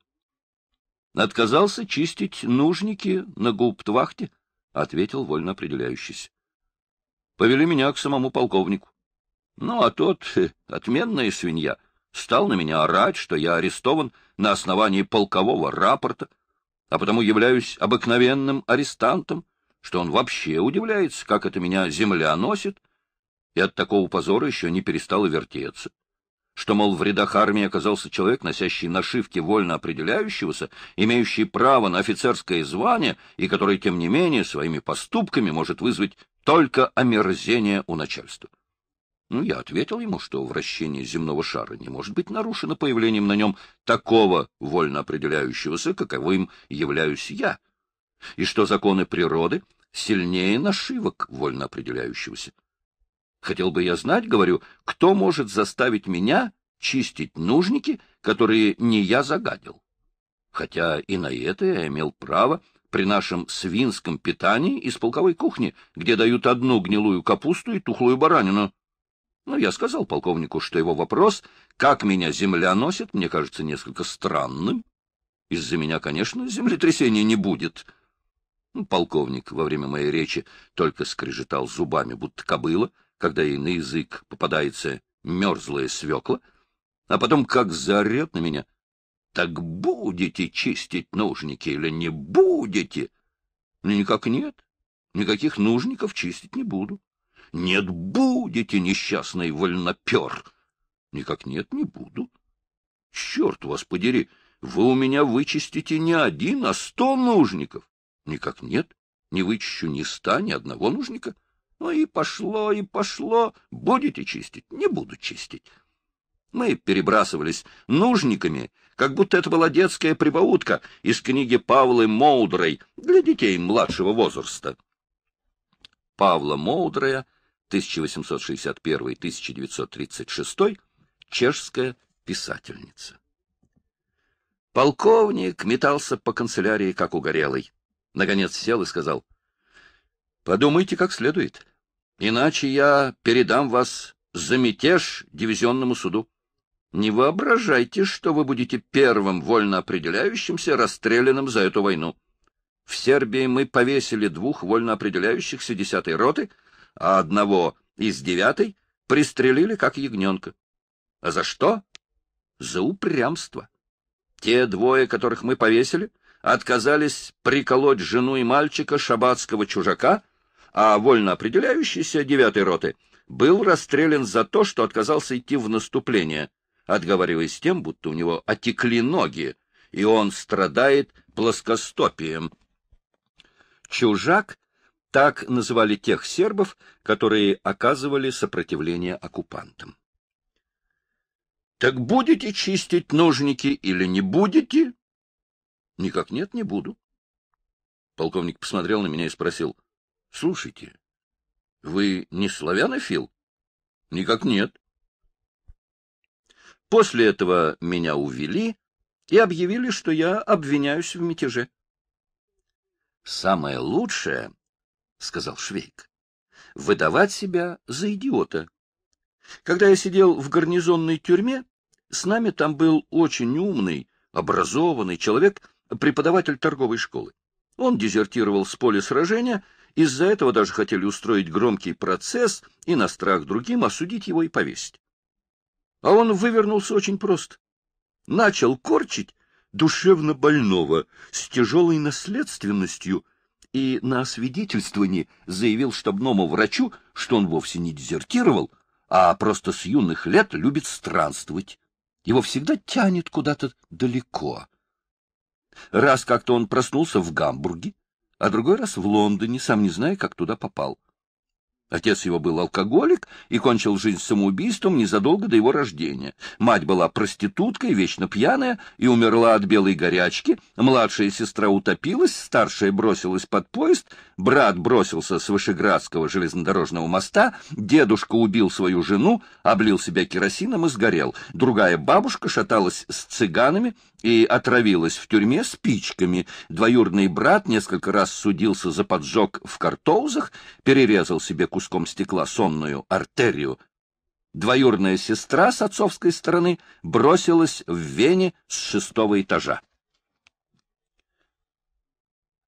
— Отказался чистить нужники на губтвахте, — ответил вольно определяющийся. — Повели меня к самому полковнику. Ну, а тот — отменная свинья — стал на меня орать, что я арестован на основании полкового рапорта, а потому являюсь обыкновенным арестантом, что он вообще удивляется, как это меня земля носит, и от такого позора еще не перестала вертеться. Что, мол, в рядах армии оказался человек, носящий нашивки вольно определяющегося, имеющий право на офицерское звание и который, тем не менее, своими поступками может вызвать только омерзение у начальства. Ну, я ответил ему, что вращение земного шара не может быть нарушено появлением на нем такого вольно определяющегося, каковым являюсь я, и что законы природы сильнее нашивок вольно определяющегося. Хотел бы я знать, говорю, кто может заставить меня чистить нужники, которые не я загадил. Хотя и на это я имел право при нашем свинском питании из полковой кухни, где дают одну гнилую капусту и тухлую баранину. Ну, я сказал полковнику, что его вопрос, как меня земля носит, мне кажется несколько странным. Из-за меня, конечно, землетрясения не будет. Ну, полковник во время моей речи только скрежетал зубами, будто кобыла, когда ей на язык попадается мерзлая свекла, а потом как заорет на меня. Так будете чистить нужники или не будете? Ну, никак нет. Никаких нужников чистить не буду. Нет, будете, несчастный вольнопер. Никак нет, не буду. Черт вас подери, вы у меня вычистите не один, а сто нужников. Никак нет, не вычищу ни ста, ни одного нужника. Ну и пошло, и пошло. Будете чистить? Не буду чистить. Мы перебрасывались нужниками, как будто это была детская прибаутка из книги Павлы Моудрой для детей младшего возраста. Павла Моудрея 1861-1936, чешская писательница. Полковник метался по канцелярии, как угорелый. Наконец сел и сказал, «Подумайте как следует, иначе я передам вас за мятеж дивизионному суду. Не воображайте, что вы будете первым вольно определяющимся расстрелянным за эту войну. В Сербии мы повесили двух вольно определяющихся десятой роты — а одного из девятой пристрелили, как ягненка. А за что? За упрямство. Те двое, которых мы повесили, отказались приколоть жену и мальчика шабатского чужака, а вольно определяющийся девятой роты был расстрелян за то, что отказался идти в наступление, отговариваясь тем, будто у него отекли ноги, и он страдает плоскостопием. Чужак так называли тех сербов, которые оказывали сопротивление оккупантам. Так будете чистить ножники или не будете? Никак нет, не буду. Полковник посмотрел на меня и спросил. — Слушайте, вы не славянофил? — Никак нет. После этого меня увели и объявили, что я обвиняюсь в мятеже. Самое лучшее — сказал Швейк, — выдавать себя за идиота. Когда я сидел в гарнизонной тюрьме, с нами там был очень умный, образованный человек, преподаватель торговой школы. Он дезертировал с поля сражения, из-за этого даже хотели устроить громкий процесс и на страх другим осудить его и повесить. А он вывернулся очень просто. Начал корчить душевно больного с тяжелой наследственностью — и на освидетельствовании заявил штабному врачу, что он вовсе не дезертировал, а просто с юных лет любит странствовать. Его всегда тянет куда-то далеко. Раз как-то он проснулся в Гамбурге, а другой раз в Лондоне, сам не зная, как туда попал. Отец его был алкоголик и кончил жизнь самоубийством незадолго до его рождения. Мать была проституткой, вечно пьяная, и умерла от белой горячки. Младшая сестра утопилась, старшая бросилась под поезд, брат бросился с Вышеградского железнодорожного моста, дедушка убил свою жену, облил себя керосином и сгорел. Другая бабушка шаталась с цыганами, и отравилась в тюрьме спичками. Двоюродный брат несколько раз судился за поджог в картоузах, перерезал себе куском стекла сонную артерию. Двоюродная сестра с отцовской стороны бросилась в Вене с шестого этажа.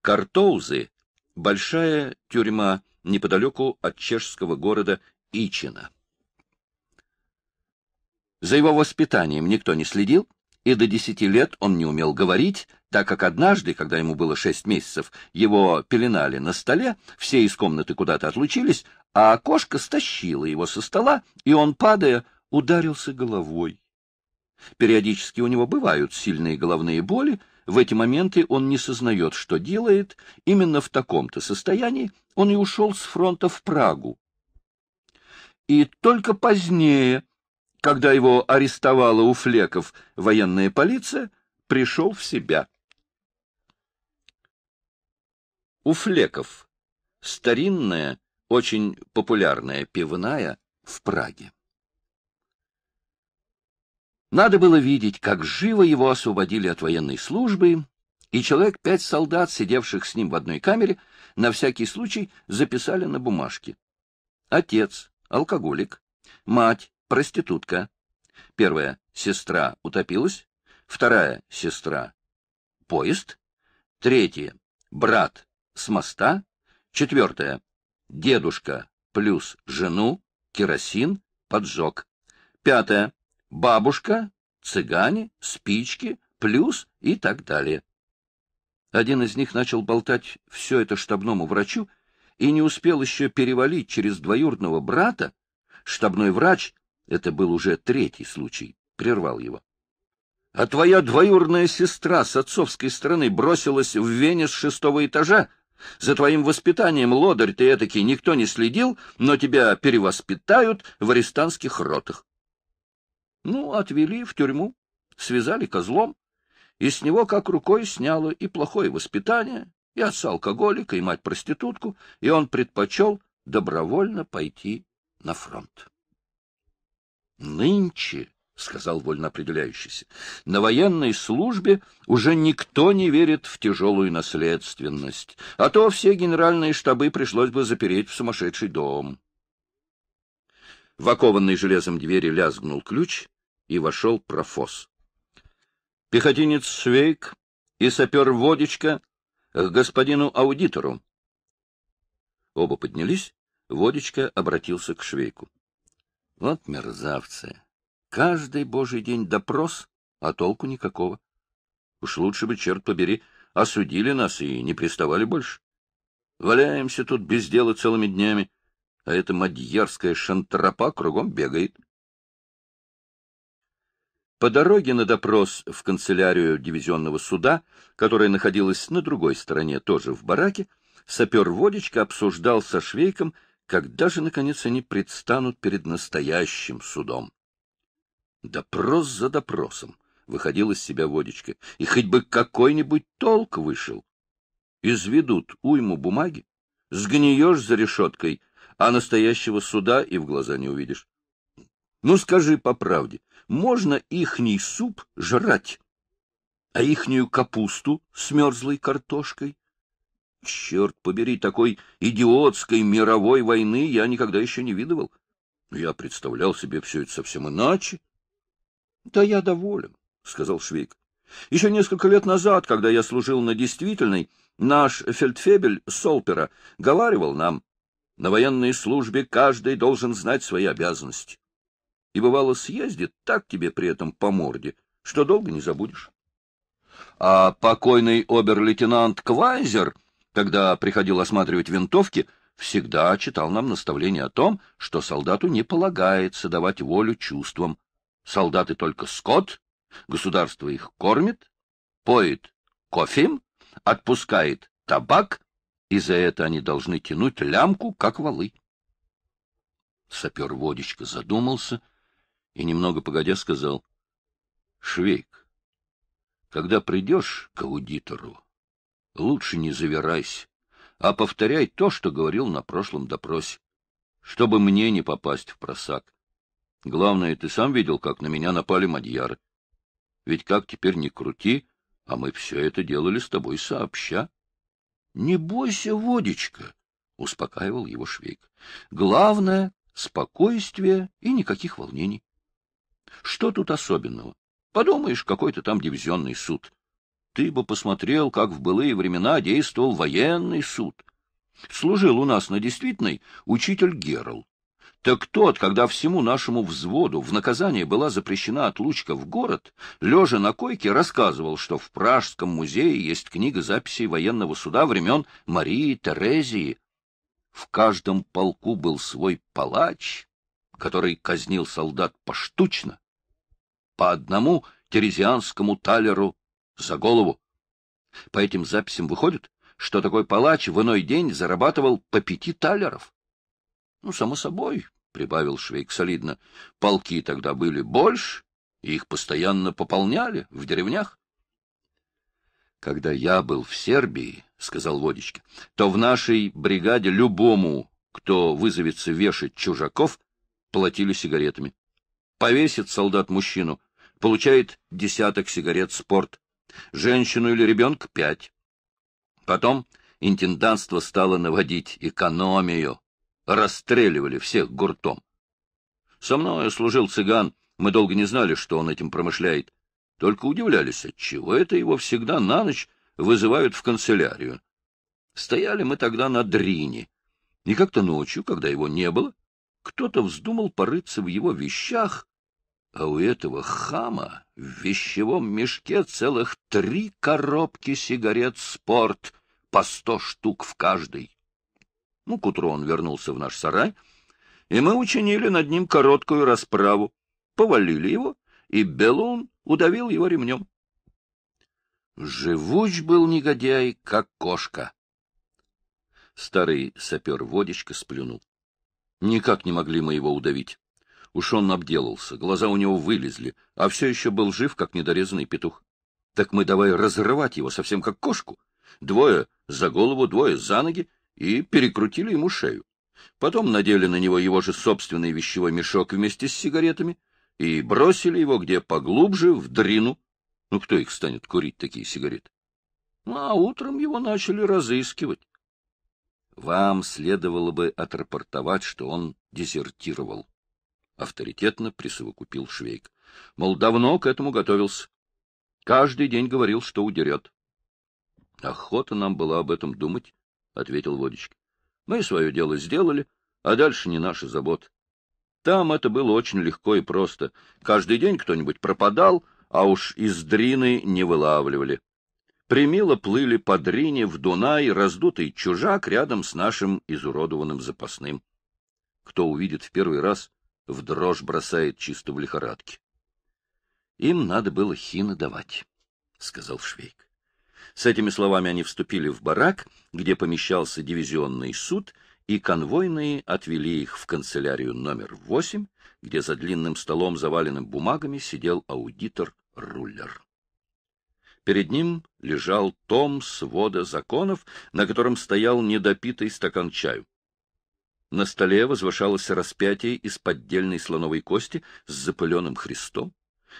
Картоузы — большая тюрьма неподалеку от чешского города Ичина. За его воспитанием никто не следил, и до десяти лет он не умел говорить, так как однажды, когда ему было шесть месяцев, его пеленали на столе, все из комнаты куда-то отлучились, а кошка стащила его со стола, и он, падая, ударился головой. Периодически у него бывают сильные головные боли, в эти моменты он не сознает, что делает, именно в таком-то состоянии он и ушел с фронта в Прагу. И только позднее когда его арестовала у флеков военная полиция, пришел в себя. У флеков старинная, очень популярная пивная в Праге. Надо было видеть, как живо его освободили от военной службы, и человек пять солдат, сидевших с ним в одной камере, на всякий случай записали на бумажке. Отец, алкоголик, мать, Проститутка. Первая сестра утопилась. Вторая сестра — поезд. Третья — брат с моста. Четвертая — дедушка плюс жену, керосин, поджог. Пятая — бабушка, цыгане, спички, плюс и так далее. Один из них начал болтать все это штабному врачу и не успел еще перевалить через двоюродного брата. Штабной врач — это был уже третий случай, прервал его. А твоя двоюродная сестра с отцовской стороны бросилась в Вене с шестого этажа. За твоим воспитанием, лодырь ты этакий, никто не следил, но тебя перевоспитают в арестантских ротах. Ну, отвели в тюрьму, связали козлом, и с него как рукой сняло и плохое воспитание, и отца алкоголика, и мать-проститутку, и он предпочел добровольно пойти на фронт. Нынче, — сказал вольноопределяющийся, — на военной службе уже никто не верит в тяжелую наследственность, а то все генеральные штабы пришлось бы запереть в сумасшедший дом. В окованной железом двери лязгнул ключ, и вошел профос. Пехотинец Свейк и сапер Водичка к господину аудитору. Оба поднялись, Водичка обратился к Швейку. Вот мерзавцы. Каждый божий день допрос, а толку никакого. Уж лучше бы, черт побери, осудили нас и не приставали больше. Валяемся тут без дела целыми днями, а эта мадьярская шантропа кругом бегает. По дороге на допрос в канцелярию дивизионного суда, которая находилась на другой стороне, тоже в бараке, сапер Водичка обсуждал со Швейком когда же, наконец, они предстанут перед настоящим судом? Допрос за допросом выходил из себя водичка, и хоть бы какой-нибудь толк вышел. Изведут уйму бумаги, сгниешь за решеткой, а настоящего суда и в глаза не увидишь. Ну скажи по правде, можно ихний суп жрать, а ихнюю капусту с мерзлой картошкой Черт побери, такой идиотской мировой войны я никогда еще не видывал. Я представлял себе все это совсем иначе. — Да я доволен, — сказал Швейк. — Еще несколько лет назад, когда я служил на действительной, наш фельдфебель Солпера говаривал нам, на военной службе каждый должен знать свои обязанности. И бывало съездит так тебе при этом по морде, что долго не забудешь. А покойный обер-лейтенант Квайзер когда приходил осматривать винтовки, всегда читал нам наставление о том, что солдату не полагается давать волю чувствам. Солдаты только скот, государство их кормит, поет кофем, отпускает табак, и за это они должны тянуть лямку, как валы. Сапер-водичка задумался и, немного погодя, сказал, — Швейк, когда придешь к аудитору, лучше не завирайся, а повторяй то, что говорил на прошлом допросе, чтобы мне не попасть в просак. Главное, ты сам видел, как на меня напали мадьяры. Ведь как теперь не крути, а мы все это делали с тобой сообща. — Не бойся, водичка, успокаивал его Швейк. — Главное — спокойствие и никаких волнений. Что тут особенного? Подумаешь, какой-то там дивизионный суд. Ты бы посмотрел, как в былые времена действовал военный суд. Служил у нас на действительной учитель Герл. Так тот, когда всему нашему взводу в наказание была запрещена отлучка в город, лежа на койке, рассказывал, что в Пражском музее есть книга записей военного суда времен Марии Терезии. В каждом полку был свой палач, который казнил солдат поштучно, по одному терезианскому талеру за голову. По этим записям выходит, что такой палач в иной день зарабатывал по пяти талеров. — Ну, само собой, — прибавил Швейк солидно, — полки тогда были больше, и их постоянно пополняли в деревнях. — Когда я был в Сербии, — сказал Водичка, — то в нашей бригаде любому, кто вызовется вешать чужаков, платили сигаретами. Повесит солдат мужчину, получает десяток сигарет спорт женщину или ребенка — пять. Потом интендантство стало наводить экономию, расстреливали всех гуртом. Со мною служил цыган, мы долго не знали, что он этим промышляет. Только удивлялись, отчего это его всегда на ночь вызывают в канцелярию. Стояли мы тогда на дрине, и как-то ночью, когда его не было, кто-то вздумал порыться в его вещах а у этого хама в вещевом мешке целых три коробки сигарет «Спорт» по сто штук в каждой. Ну, к утру он вернулся в наш сарай, и мы учинили над ним короткую расправу, повалили его, и Белун удавил его ремнем. Живуч был негодяй, как кошка. Старый сапер-водичка сплюнул. Никак не могли мы его удавить. Уж он обделался, глаза у него вылезли, а все еще был жив, как недорезанный петух. Так мы давай разрывать его совсем как кошку. Двое за голову, двое за ноги, и перекрутили ему шею. Потом надели на него его же собственный вещевой мешок вместе с сигаретами и бросили его где поглубже, в дрину. Ну, кто их станет курить, такие сигареты? Ну, а утром его начали разыскивать. Вам следовало бы отрапортовать, что он дезертировал. — авторитетно присовокупил Швейк. Мол, давно к этому готовился. Каждый день говорил, что удерет. — Охота нам была об этом думать, — ответил Водички. — Мы свое дело сделали, а дальше не наша забота. Там это было очень легко и просто. Каждый день кто-нибудь пропадал, а уж из дрины не вылавливали. Примило плыли по дрине в Дунай раздутый чужак рядом с нашим изуродованным запасным. Кто увидит в первый раз в дрожь бросает чисто в лихорадке. — Им надо было хина давать, — сказал Швейк. С этими словами они вступили в барак, где помещался дивизионный суд, и конвойные отвели их в канцелярию номер восемь, где за длинным столом, заваленным бумагами, сидел аудитор Руллер. Перед ним лежал том свода законов, на котором стоял недопитый стакан чаю. На столе возвышалось распятие из поддельной слоновой кости с запыленным Христом,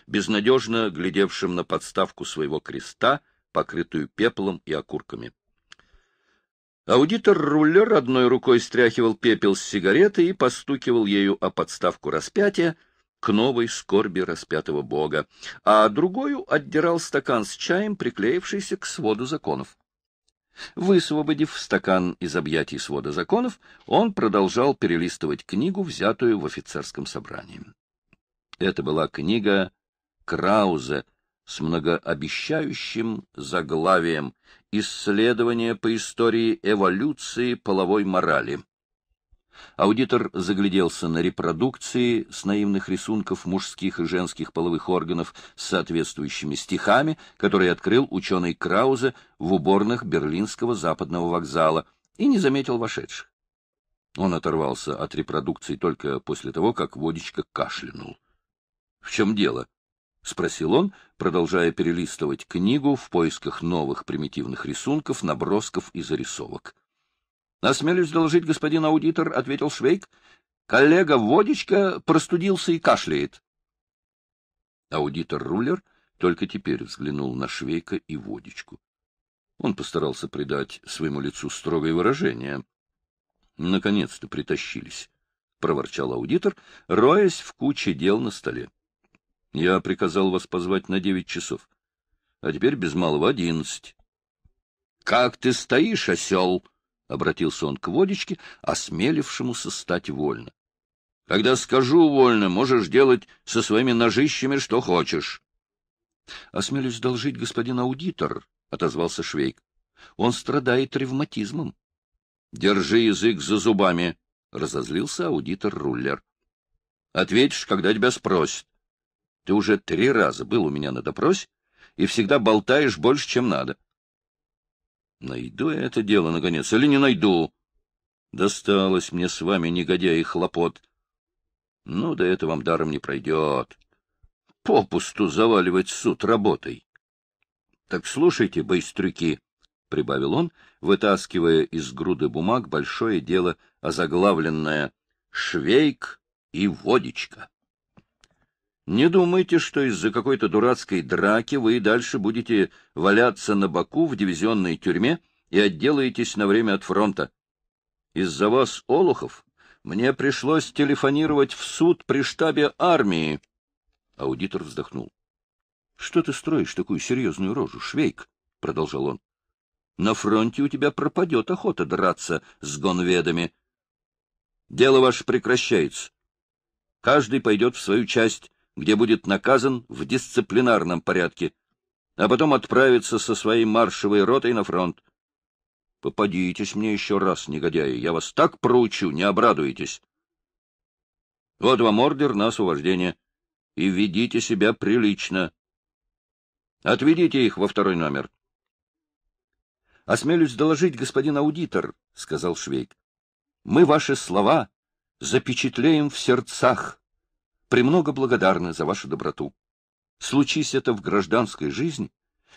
безнадежно глядевшим на подставку своего креста, покрытую пеплом и окурками. Аудитор Руллер одной рукой стряхивал пепел с сигареты и постукивал ею о подставку распятия к новой скорби распятого бога, а другую отдирал стакан с чаем, приклеившийся к своду законов. Высвободив стакан из объятий свода законов, он продолжал перелистывать книгу, взятую в офицерском собрании. Это была книга Краузе с многообещающим заглавием «Исследование по истории эволюции половой морали». Аудитор загляделся на репродукции с наивных рисунков мужских и женских половых органов с соответствующими стихами, которые открыл ученый Краузе в уборных Берлинского западного вокзала, и не заметил вошедших. Он оторвался от репродукции только после того, как водичка кашлянул. — В чем дело? — спросил он, продолжая перелистывать книгу в поисках новых примитивных рисунков, набросков и зарисовок. — Осмелюсь доложить, господин аудитор, — ответил Швейк. — Коллега Водичка простудился и кашляет. Аудитор Рулер только теперь взглянул на Швейка и Водичку. Он постарался придать своему лицу строгое выражение. — Наконец-то притащились, — проворчал аудитор, роясь в куче дел на столе. — Я приказал вас позвать на девять часов, а теперь без малого одиннадцать. — Как ты стоишь, осел! —— обратился он к водичке, осмелившемуся стать вольно. — Когда скажу вольно, можешь делать со своими ножищами что хочешь. — Осмелюсь должить, господин аудитор, — отозвался Швейк. — Он страдает ревматизмом. — Держи язык за зубами, — разозлился аудитор Руллер. — Ответишь, когда тебя спросят. Ты уже три раза был у меня на допросе и всегда болтаешь больше, чем надо. — Найду я это дело, наконец, или не найду? Досталось мне с вами, негодяй, хлопот. Ну, да это вам даром не пройдет. Попусту заваливать суд работой. Так слушайте, байстрюки, — прибавил он, вытаскивая из груды бумаг большое дело, озаглавленное «Швейк и водичка». Не думайте, что из-за какой-то дурацкой драки вы и дальше будете валяться на боку в дивизионной тюрьме и отделаетесь на время от фронта. Из-за вас, Олухов, мне пришлось телефонировать в суд при штабе армии. Аудитор вздохнул. — Что ты строишь такую серьезную рожу, Швейк? — продолжал он. — На фронте у тебя пропадет охота драться с гонведами. Дело ваше прекращается. Каждый пойдет в свою часть где будет наказан в дисциплинарном порядке, а потом отправится со своей маршевой ротой на фронт. Попадитесь мне еще раз, негодяи, я вас так проучу, не обрадуетесь. Вот вам ордер на освобождение, и ведите себя прилично. Отведите их во второй номер. — Осмелюсь доложить, господин аудитор, — сказал Швейк. — Мы ваши слова запечатлеем в сердцах премного благодарны за вашу доброту. Случись это в гражданской жизни,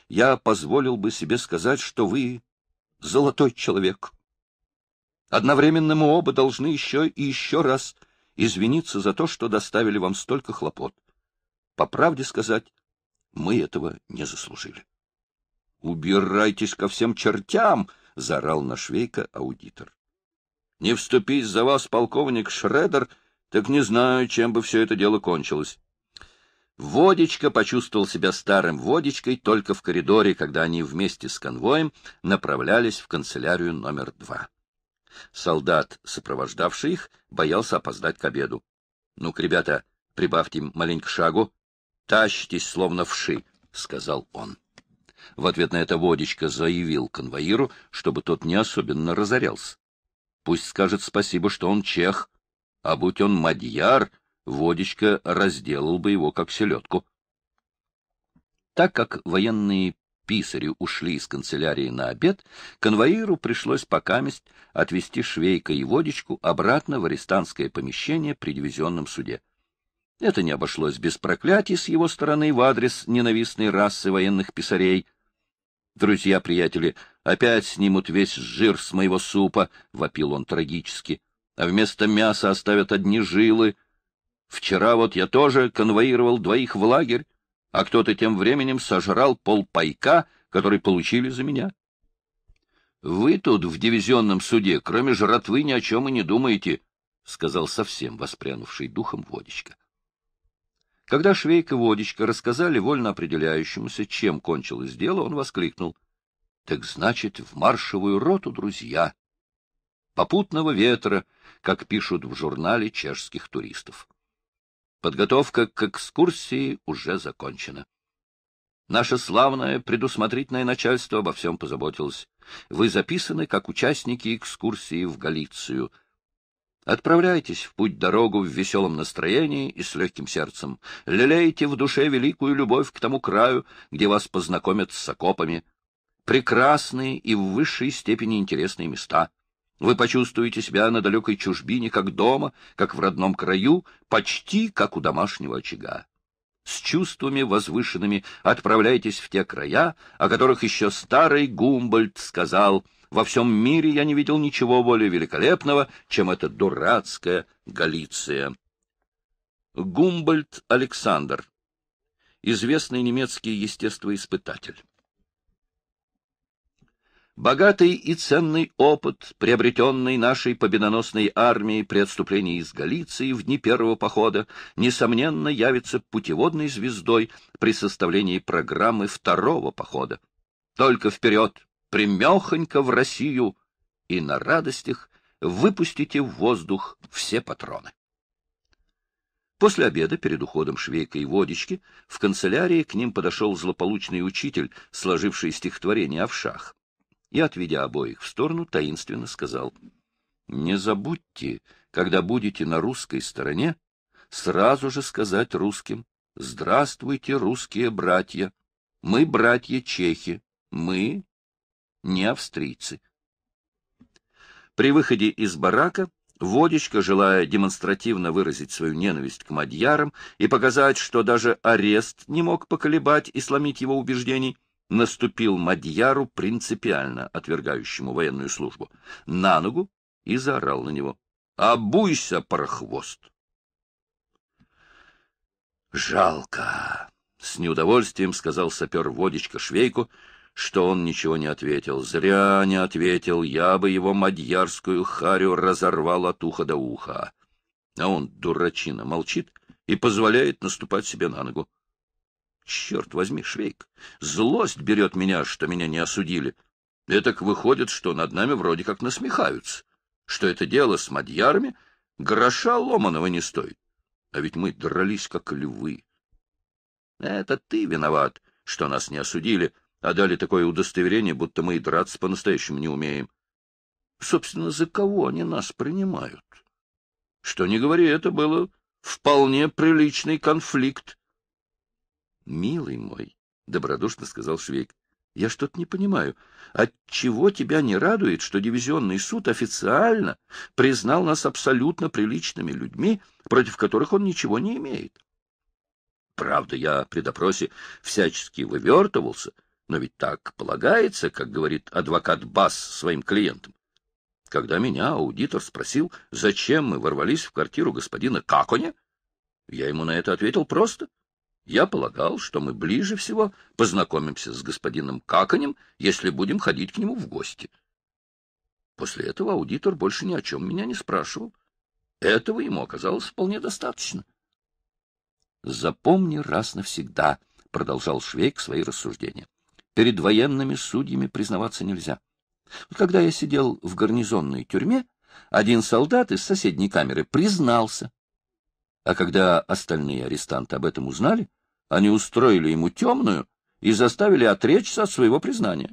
я позволил бы себе сказать, что вы золотой человек. Одновременно мы оба должны еще и еще раз извиниться за то, что доставили вам столько хлопот. По правде сказать, мы этого не заслужили. — Убирайтесь ко всем чертям! — заорал на Швейка аудитор. — Не вступись за вас, полковник Шредер, так не знаю, чем бы все это дело кончилось. Водичка почувствовал себя старым Водичкой только в коридоре, когда они вместе с конвоем направлялись в канцелярию номер два. Солдат, сопровождавший их, боялся опоздать к обеду. — Ну-ка, ребята, прибавьте маленько шагу. — Тащитесь, словно вши, — сказал он. В ответ на это Водичка заявил конвоиру, чтобы тот не особенно разорялся. Пусть скажет спасибо, что он чех, а будь он мадьяр, водичка разделал бы его как селедку. Так как военные писари ушли из канцелярии на обед, конвоиру пришлось покаместь отвезти швейка и водичку обратно в арестантское помещение при дивизионном суде. Это не обошлось без проклятий с его стороны в адрес ненавистной расы военных писарей. «Друзья-приятели, опять снимут весь жир с моего супа!» — вопил он трагически а вместо мяса оставят одни жилы. Вчера вот я тоже конвоировал двоих в лагерь, а кто-то тем временем сожрал пол пайка, который получили за меня. Вы тут в дивизионном суде, кроме жратвы, ни о чем и не думаете, — сказал совсем воспрянувший духом Водичка. Когда Швейк и Водичка рассказали вольно определяющемуся, чем кончилось дело, он воскликнул. — Так значит, в маршевую роту, друзья! Попутного ветра! — как пишут в журнале чешских туристов. Подготовка к экскурсии уже закончена. Наше славное, предусмотрительное начальство обо всем позаботилось. Вы записаны как участники экскурсии в Галицию. Отправляйтесь в путь-дорогу в веселом настроении и с легким сердцем. Лелейте в душе великую любовь к тому краю, где вас познакомят с окопами. Прекрасные и в высшей степени интересные места. Вы почувствуете себя на далекой чужбине, как дома, как в родном краю, почти как у домашнего очага. С чувствами возвышенными отправляйтесь в те края, о которых еще старый Гумбольд сказал, «Во всем мире я не видел ничего более великолепного, чем эта дурацкая Галиция». Гумбольд Александр, известный немецкий естествоиспытатель. Богатый и ценный опыт, приобретенный нашей победоносной армией при отступлении из Галиции в дни первого похода, несомненно явится путеводной звездой при составлении программы второго похода. Только вперед, примехонько в Россию, и на радостях выпустите в воздух все патроны. После обеда, перед уходом Швейка и Водички, в канцелярии к ним подошел злополучный учитель, сложивший стихотворение о вшах и, отведя обоих в сторону, таинственно сказал, «Не забудьте, когда будете на русской стороне, сразу же сказать русским, «Здравствуйте, русские братья! Мы братья чехи, мы не австрийцы». При выходе из барака Водичка, желая демонстративно выразить свою ненависть к мадьярам и показать, что даже арест не мог поколебать и сломить его убеждений, наступил Мадьяру, принципиально отвергающему военную службу, на ногу и заорал на него. «Обуйся, прохвост!» «Жалко!» — с неудовольствием сказал сапер Водичка Швейку, что он ничего не ответил. «Зря не ответил, я бы его мадьярскую харю разорвал от уха до уха!» А он, дурачина, молчит и позволяет наступать себе на ногу. Черт возьми, Швейк, злость берет меня, что меня не осудили. Этак выходит, что над нами вроде как насмехаются, что это дело с мадьярами гроша ломаного не стоит. А ведь мы дрались, как львы. Это ты виноват, что нас не осудили, а дали такое удостоверение, будто мы и драться по-настоящему не умеем. Собственно, за кого они нас принимают? Что не говори, это было вполне приличный конфликт — Милый мой, — добродушно сказал Швейк, — я что-то не понимаю. от чего тебя не радует, что дивизионный суд официально признал нас абсолютно приличными людьми, против которых он ничего не имеет? Правда, я при допросе всячески вывертывался, но ведь так полагается, как говорит адвокат Бас своим клиентам. Когда меня аудитор спросил, зачем мы ворвались в квартиру господина Каконя, я ему на это ответил просто — я полагал, что мы ближе всего познакомимся с господином Каканем, если будем ходить к нему в гости. После этого аудитор больше ни о чем меня не спрашивал. Этого ему оказалось вполне достаточно. «Запомни раз навсегда», — продолжал Швейк свои рассуждения. «Перед военными судьями признаваться нельзя. Когда я сидел в гарнизонной тюрьме, один солдат из соседней камеры признался. А когда остальные арестанты об этом узнали, они устроили ему темную и заставили отречься от своего признания.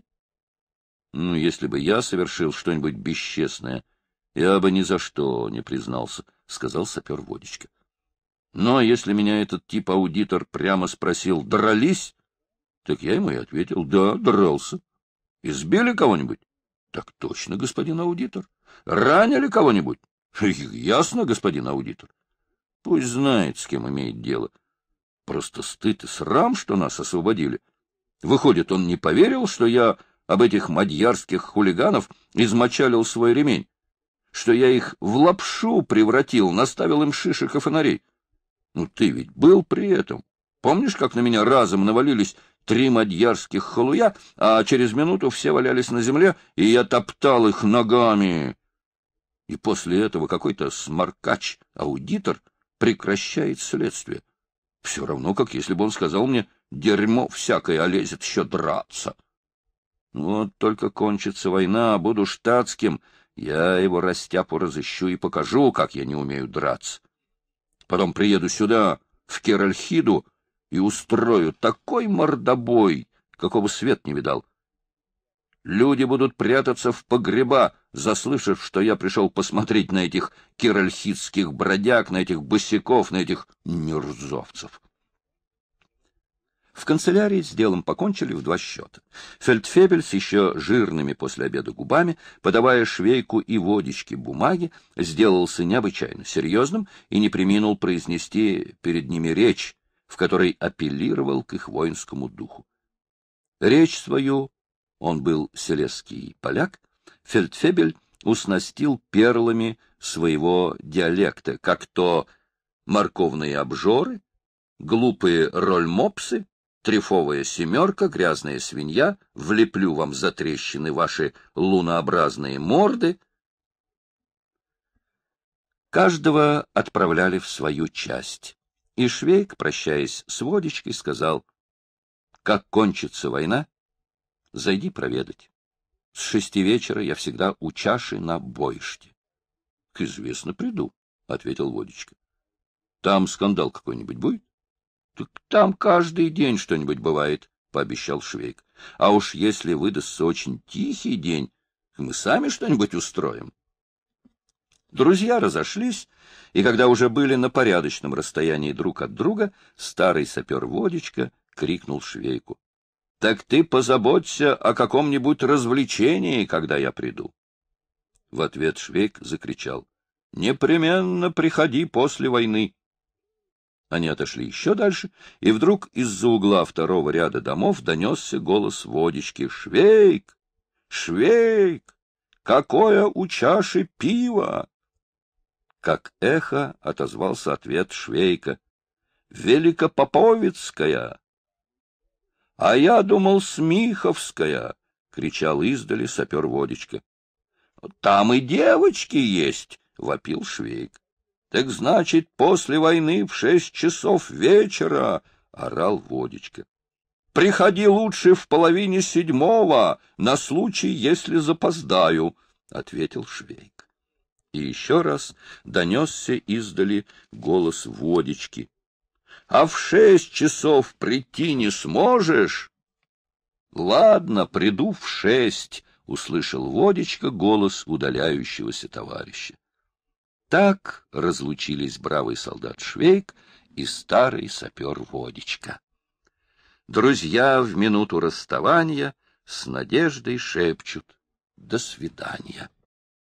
Ну, если бы я совершил что-нибудь бесчестное, я бы ни за что не признался, — сказал сапер Водичка. Но если меня этот тип-аудитор прямо спросил, дрались, так я ему и ответил, да, дрался. Избили кого-нибудь? Так точно, господин аудитор. Ранили кого-нибудь? Ясно, господин аудитор. Пусть знает, с кем имеет дело. Просто стыд и срам, что нас освободили. Выходит, он не поверил, что я об этих мадьярских хулиганов измочалил свой ремень, что я их в лапшу превратил, наставил им шишек и фонарей. Ну, ты ведь был при этом. Помнишь, как на меня разом навалились три мадьярских халуя, а через минуту все валялись на земле, и я топтал их ногами? И после этого какой-то сморкач-аудитор прекращает следствие. Все равно, как если бы он сказал мне, дерьмо всякое, а лезет еще драться. Вот только кончится война, буду штатским, я его растяпу разыщу и покажу, как я не умею драться. Потом приеду сюда, в Керальхиду, и устрою такой мордобой, какого свет не видал. Люди будут прятаться в погреба, заслышав, что я пришел посмотреть на этих киральхитских бродяг, на этих босиков, на этих мерзовцев. В канцелярии с делом покончили в два счета. Фельдфебель с еще жирными после обеда губами, подавая швейку и водички бумаги, сделался необычайно серьезным и не приминул произнести перед ними речь, в которой апеллировал к их воинскому духу. Речь свою он был селезский поляк, Фельдфебель уснастил перлами своего диалекта, как то морковные обжоры, глупые рольмопсы, трефовая семерка, грязная свинья, влеплю вам за трещины ваши лунообразные морды. Каждого отправляли в свою часть, и Швейк, прощаясь с водичкой, сказал, «Как кончится война, Зайди проведать. С шести вечера я всегда у чаши на боишке. — К известно приду, — ответил Водичка. — Там скандал какой-нибудь будет? — Так там каждый день что-нибудь бывает, — пообещал Швейк. — А уж если выдастся очень тихий день, мы сами что-нибудь устроим. Друзья разошлись, и когда уже были на порядочном расстоянии друг от друга, старый сапер Водичка крикнул Швейку так ты позаботься о каком-нибудь развлечении, когда я приду. В ответ Швейк закричал. — Непременно приходи после войны. Они отошли еще дальше, и вдруг из-за угла второго ряда домов донесся голос водички. — Швейк! Швейк! Какое у чаши пиво! Как эхо отозвался ответ Швейка. — Великопоповицкая! — А я думал, Смиховская! — кричал издали сапер Водичка. — Там и девочки есть! — вопил Швейк. — Так значит, после войны в шесть часов вечера! — орал Водичка. — Приходи лучше в половине седьмого, на случай, если запоздаю! — ответил Швейк. И еще раз донесся издали голос водички а в шесть часов прийти не сможешь? — Ладно, приду в шесть, — услышал Водичка голос удаляющегося товарища. Так разлучились бравый солдат Швейк и старый сапер Водичка. Друзья в минуту расставания с надеждой шепчут «До свидания».